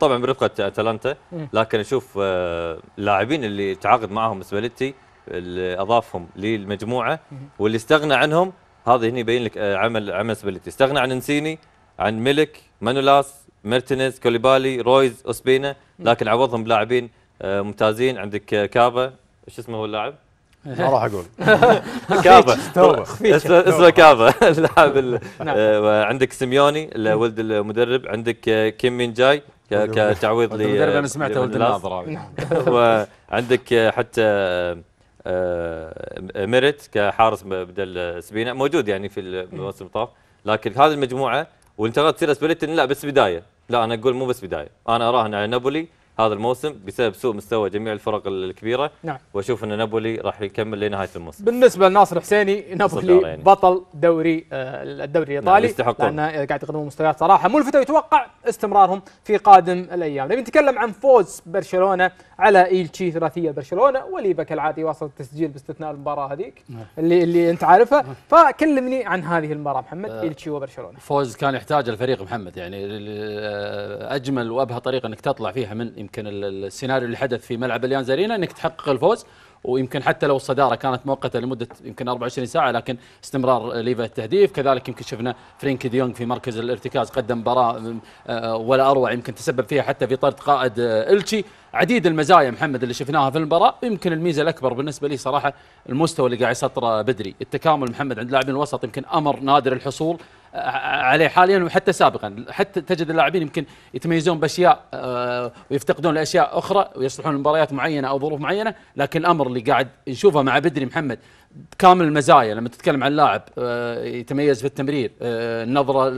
طبعا برفقه اتلانتا لكن اشوف اللاعبين آه، اللي تعاقد معهم سباليتي اللي اضافهم للمجموعه واللي استغنى عنهم هذا هنا يبين لك آه، عمل عمل سباليتي استغنى عن انسيني عن ملك مانولاس مرتينيز كوليبالي رويز اوسبينا لكن عوضهم بلاعبين آه، ممتازين عندك كابا شو اسمه هو اللاعب ما راح اقول كافا اسمه كافا اللاعب نعم. آه، عندك سيميوني ولد المدرب عندك آه، كيم مين جاي كتعويض لي المدرب انا سمعته ولد الناظر نعم. وعندك آه، حتى ميريت كحارس بدل سبينا موجود يعني في الموسم إيه. الطاف لكن هذه المجموعه وانتقدت تصير سبريت لا بس بدايه لا انا اقول مو بس بدايه انا اراهن على نابولي هذا الموسم بسبب سوء مستوى جميع الفرق الكبيره نعم واشوف ان نابولي راح يكمل لنهايه الموسم بالنسبه لناصر حسيني نابولي يعني. بطل دوري آه، الدوري نعم، الايطالي نعم لان قاعد يقدمون مستويات صراحه ملفته ويتوقع استمرارهم في قادم الايام نبي نتكلم عن فوز برشلونه على ايلتشي ثلاثيه برشلونه وليبا كالعاده واصل التسجيل باستثناء المباراه هذيك نعم. اللي اللي انت عارفها نعم. فكلمني عن هذه المباراه محمد أه ايلتشي وبرشلونه فوز كان يحتاج الفريق محمد يعني آه، اجمل وابهى طريقه انك تطلع فيها من يمكن السيناريو اللي حدث في ملعب اليانز ارينا انك تحقق الفوز ويمكن حتى لو الصداره كانت مؤقته لمده يمكن 24 ساعه لكن استمرار ليفا التهديف كذلك يمكن شفنا فرينك ديونج في مركز الارتكاز قدم مباراه آه، ولا اروع يمكن تسبب فيها حتى في طرد قائد آه، التشي عديد المزايا محمد اللي شفناها في المباراه يمكن الميزه الاكبر بالنسبه لي صراحه المستوى اللي قاعد يسطره بدري التكامل محمد عند لاعبين الوسط يمكن امر نادر الحصول عليه حاليا وحتى سابقا حتى تجد اللاعبين يمكن يتميزون باشياء آه، ويفتقدون لاشياء اخرى ويصلحون لمباريات معينه او ظروف معينه لكن الامر اللي قاعد نشوفه مع بدري محمد كامل المزايا لما تتكلم عن لاعب آه، يتميز في التمرير آه، النظره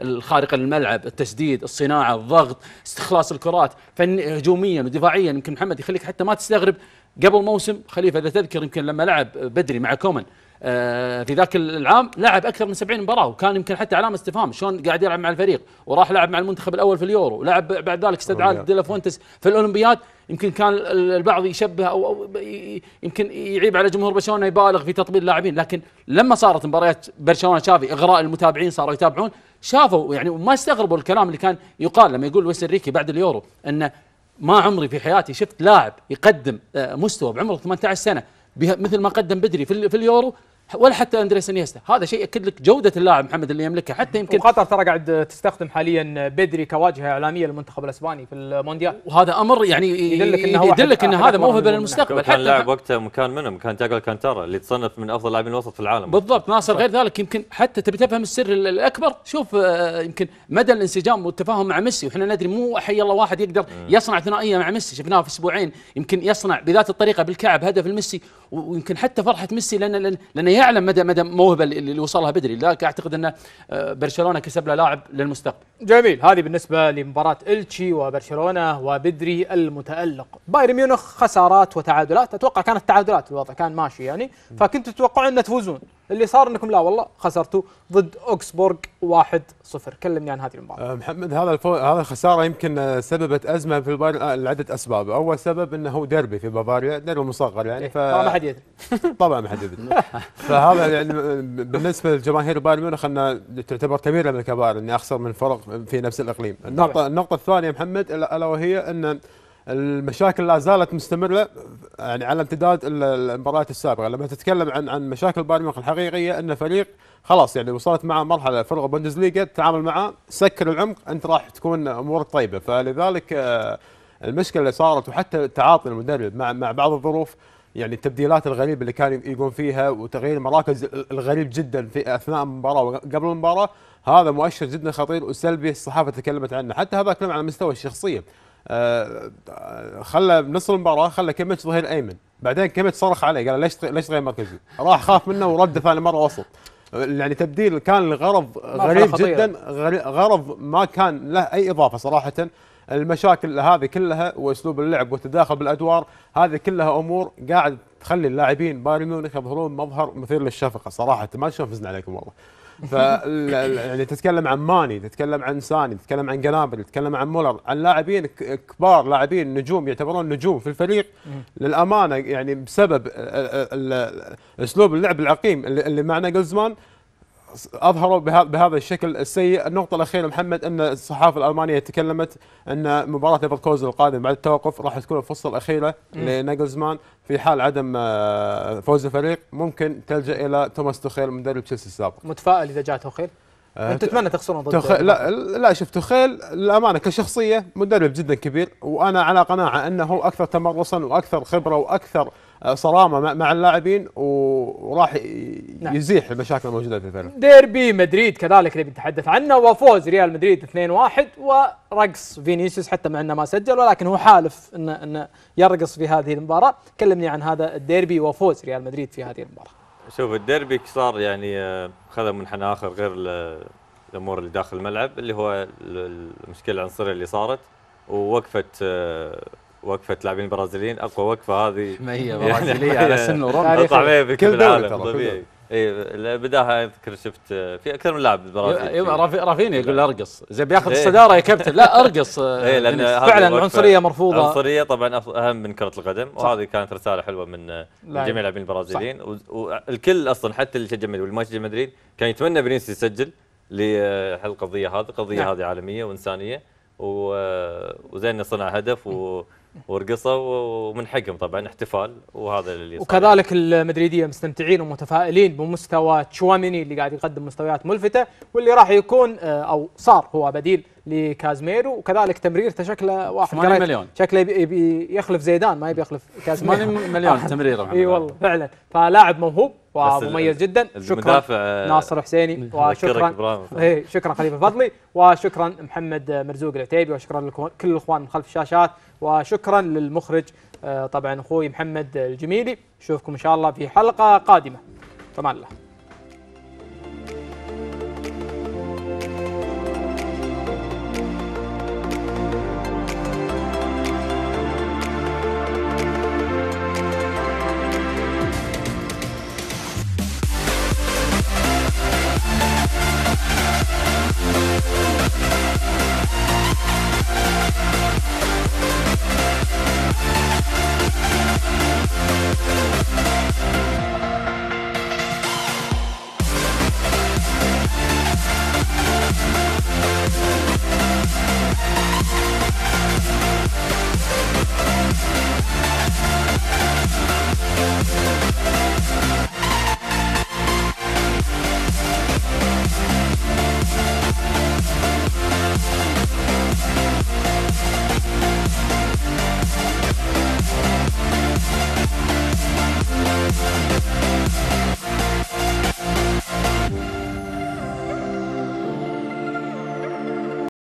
الخارقه للملعب التسديد الصناعه الضغط استخلاص الكرات فني هجوميا ودفاعيا يمكن محمد يخليك حتى ما تستغرب قبل موسم خليفه اذا تذكر يمكن لما لعب بدري مع كومن آه، في ذاك العام لعب اكثر من 70 مباراه وكان يمكن حتى علامه استفهام شلون قاعد يلعب مع الفريق وراح لعب مع المنتخب الاول في اليورو لعب بعد ذلك استدعى ديلافونتس في الاولمبياد يمكن كان البعض يشبه او يمكن يعيب على جمهور برشلونه يبالغ في تطبيل اللاعبين لكن لما صارت مباريات برشلونه شافي اغراء المتابعين صاروا يتابعون شافوا يعني وما استغربوا الكلام اللي كان يقال لما يقول لويس ريكي بعد اليورو انه ما عمري في حياتي شفت لاعب يقدم آه، مستوى بعمره 18 سنه مثل ما قدم بدري في, اليورو ولا حتى اندريس انيستا هذا شيء اكد لك جوده اللاعب محمد اللي يملكها حتى يمكن وقطر ترى قاعد تستخدم حاليا بدري كواجهه اعلاميه للمنتخب الاسباني في المونديال وهذا امر يعني يدلك انه يدلك ان هذا موهبه للمستقبل حتى كان لاعب وقتها مكان منه مكان تاجل كانتارا اللي تصنف من افضل لاعبين الوسط في العالم بالضبط ناصر غير ذلك يمكن حتى تبي تفهم السر الاكبر شوف آه، يمكن مدى الانسجام والتفاهم مع ميسي واحنا ندري مو حي الله واحد يقدر يصنع ثنائيه مع ميسي شفناها في اسبوعين يمكن يصنع بذات الطريقه بالكعب هدف لميسي ويمكن حتى فرحه ميسي لان لان يعلم مدى مدى موهبه اللي وصلها بدري لا اعتقد ان آه، برشلونه كسب له لاعب للمستقبل جميل هذه بالنسبة لمباراة إلتشي وبرشلونة وبدري المتألق بايرن ميونخ خسارات وتعادلات أتوقع كانت تعادلات الوضع كان ماشي يعني فكنتوا تتوقعون أن تفوزون اللي صار أنكم لا والله خسرتوا ضد أوكسبورغ 1-0 كلمني عن هذه المباراة آه، محمد هذا الفو... هذا الخسارة يمكن سببت أزمة في البايرن آه، لعدة أسباب أول سبب أنه ديربي في بافاريا ديربي مصغر يعني إيه، ف... طبعا ما حد يدري طبعا ما حد يدري فهذا يعني بالنسبة لجماهير بايرن ميونخ أنه تعتبر كبيرة من الكبائر أني أخسر من فرق في نفس الاقليم طيب. النقطه النقطه الثانيه محمد الا وهي ان المشاكل لا زالت مستمره يعني على امتداد المباريات السابقه لما تتكلم عن عن مشاكل بايرن ميونخ الحقيقيه ان فريق خلاص يعني وصلت معه مرحله فرقه بوندسليغا تتعامل معه سكر العمق انت راح تكون امورك طيبه فلذلك آه، المشكله اللي صارت وحتى تعاطي المدرب مع مع بعض الظروف يعني التبديلات الغريبه اللي كانوا يقوم فيها وتغيير المراكز الغريب جدا في اثناء المباراه وقبل المباراه هذا مؤشر جدا خطير وسلبي الصحافه تكلمت عنه حتى هذا كلام على مستوى الشخصيه آه، خلى بنص المباراه خلى كميتش ظهير ايمن بعدين كميتش صرخ عليه قال ليش ليش غير مركزي راح خاف منه ورده ثاني مره وسط يعني تبديل كان الغرض غريب جدا غرض ما كان له اي اضافه صراحه المشاكل هذه كلها واسلوب اللعب والتداخل بالادوار هذه كلها امور قاعد تخلي اللاعبين بايرن ميونخ يظهرون مظهر مثير للشفقه صراحه ما فزنا عليكم والله ف يعني تتكلم عن ماني تتكلم عن ساني تتكلم عن جنابري تتكلم عن مولر عن لاعبين كبار لاعبين نجوم يعتبرون نجوم في الفريق للامانه يعني بسبب اسلوب اللعب العقيم اللي, اللي معنا جلزمان اظهروا بهذا الشكل السيء، النقطة الأخيرة محمد أن الصحافة الألمانية تكلمت أن مباراة ليفركوز القادمة بعد التوقف راح تكون الفرصة الأخيرة لناجلزمان في حال عدم آه، فوز الفريق ممكن تلجأ إلى توماس توخيل مدرب تشيلسي السابق. متفائل إذا جاء توخيل؟ آه، انت تتمنى تخسرون ضد توخيل لا لا شوف توخيل الامانه كشخصيه مدرب جدا كبير وانا على قناعه انه اكثر تمرسا واكثر خبره واكثر آه، صرامه مع اللاعبين وراح نعم. يزيح المشاكل الموجوده في الفريق. ديربي مدريد كذلك اللي بنتحدث عنه وفوز ريال مدريد 2-1 ورقص فينيسيوس حتى مع انه ما سجل ولكن هو حالف انه انه يرقص في هذه المباراه، كلمني عن هذا الديربي وفوز ريال مدريد في هذه المباراه. شوف الديربي صار يعني آه، خذ منحنى اخر غير الامور اللي داخل الملعب اللي هو المشكله العنصريه اللي صارت ووقفه آه، وقفه لاعبين برازيليين اقوى وقفه هذه هي يعني برازيلية على سن اوروبا طبيعي بكل العالم طبيعي اي بداها اذكر شفت آه، في اكثر من لاعب برازيلي رافينيا يقول إيه. ارقص اذا بياخذ إيه. الصداره يا كابتن لا ارقص اي لان يعني فعلا العنصريه مرفوضه العنصريه طبعا اهم من كره القدم وهذه كانت رساله حلوه من آه، جميع اللاعبين البرازيليين والكل اصلا حتى اللي شجع مدريد واللي ما شجع مدريد كان يتمنى فينيسيوس يسجل لحل القضيه آه، هذه، القضيه نعم. هذه عالميه وانسانيه وزين صنع هدف و نعم. ورقصوا ومن حقهم طبعا احتفال وهذا اللي وكذلك المدريديه مستمتعين ومتفائلين بمستوى تشواميني اللي قاعد يقدم مستويات ملفته واللي راح يكون آه، او صار هو بديل لكازميرو وكذلك تمرير شكله واحد 8 مليون شكله يبي يخلف زيدان ما يبي يخلف كازميرو 8 مليون تمريره اي والله فعلا فلاعب موهوب ومميز جدا شكرا ناصر حسيني وشكرا شكرا خليفه فضلي وشكرا محمد مرزوق العتيبي وشكرا لكل الاخوان من خلف الشاشات وشكرا للمخرج آه، طبعا اخوي محمد الجميلي نشوفكم ان شاء الله في حلقه قادمه تمام الله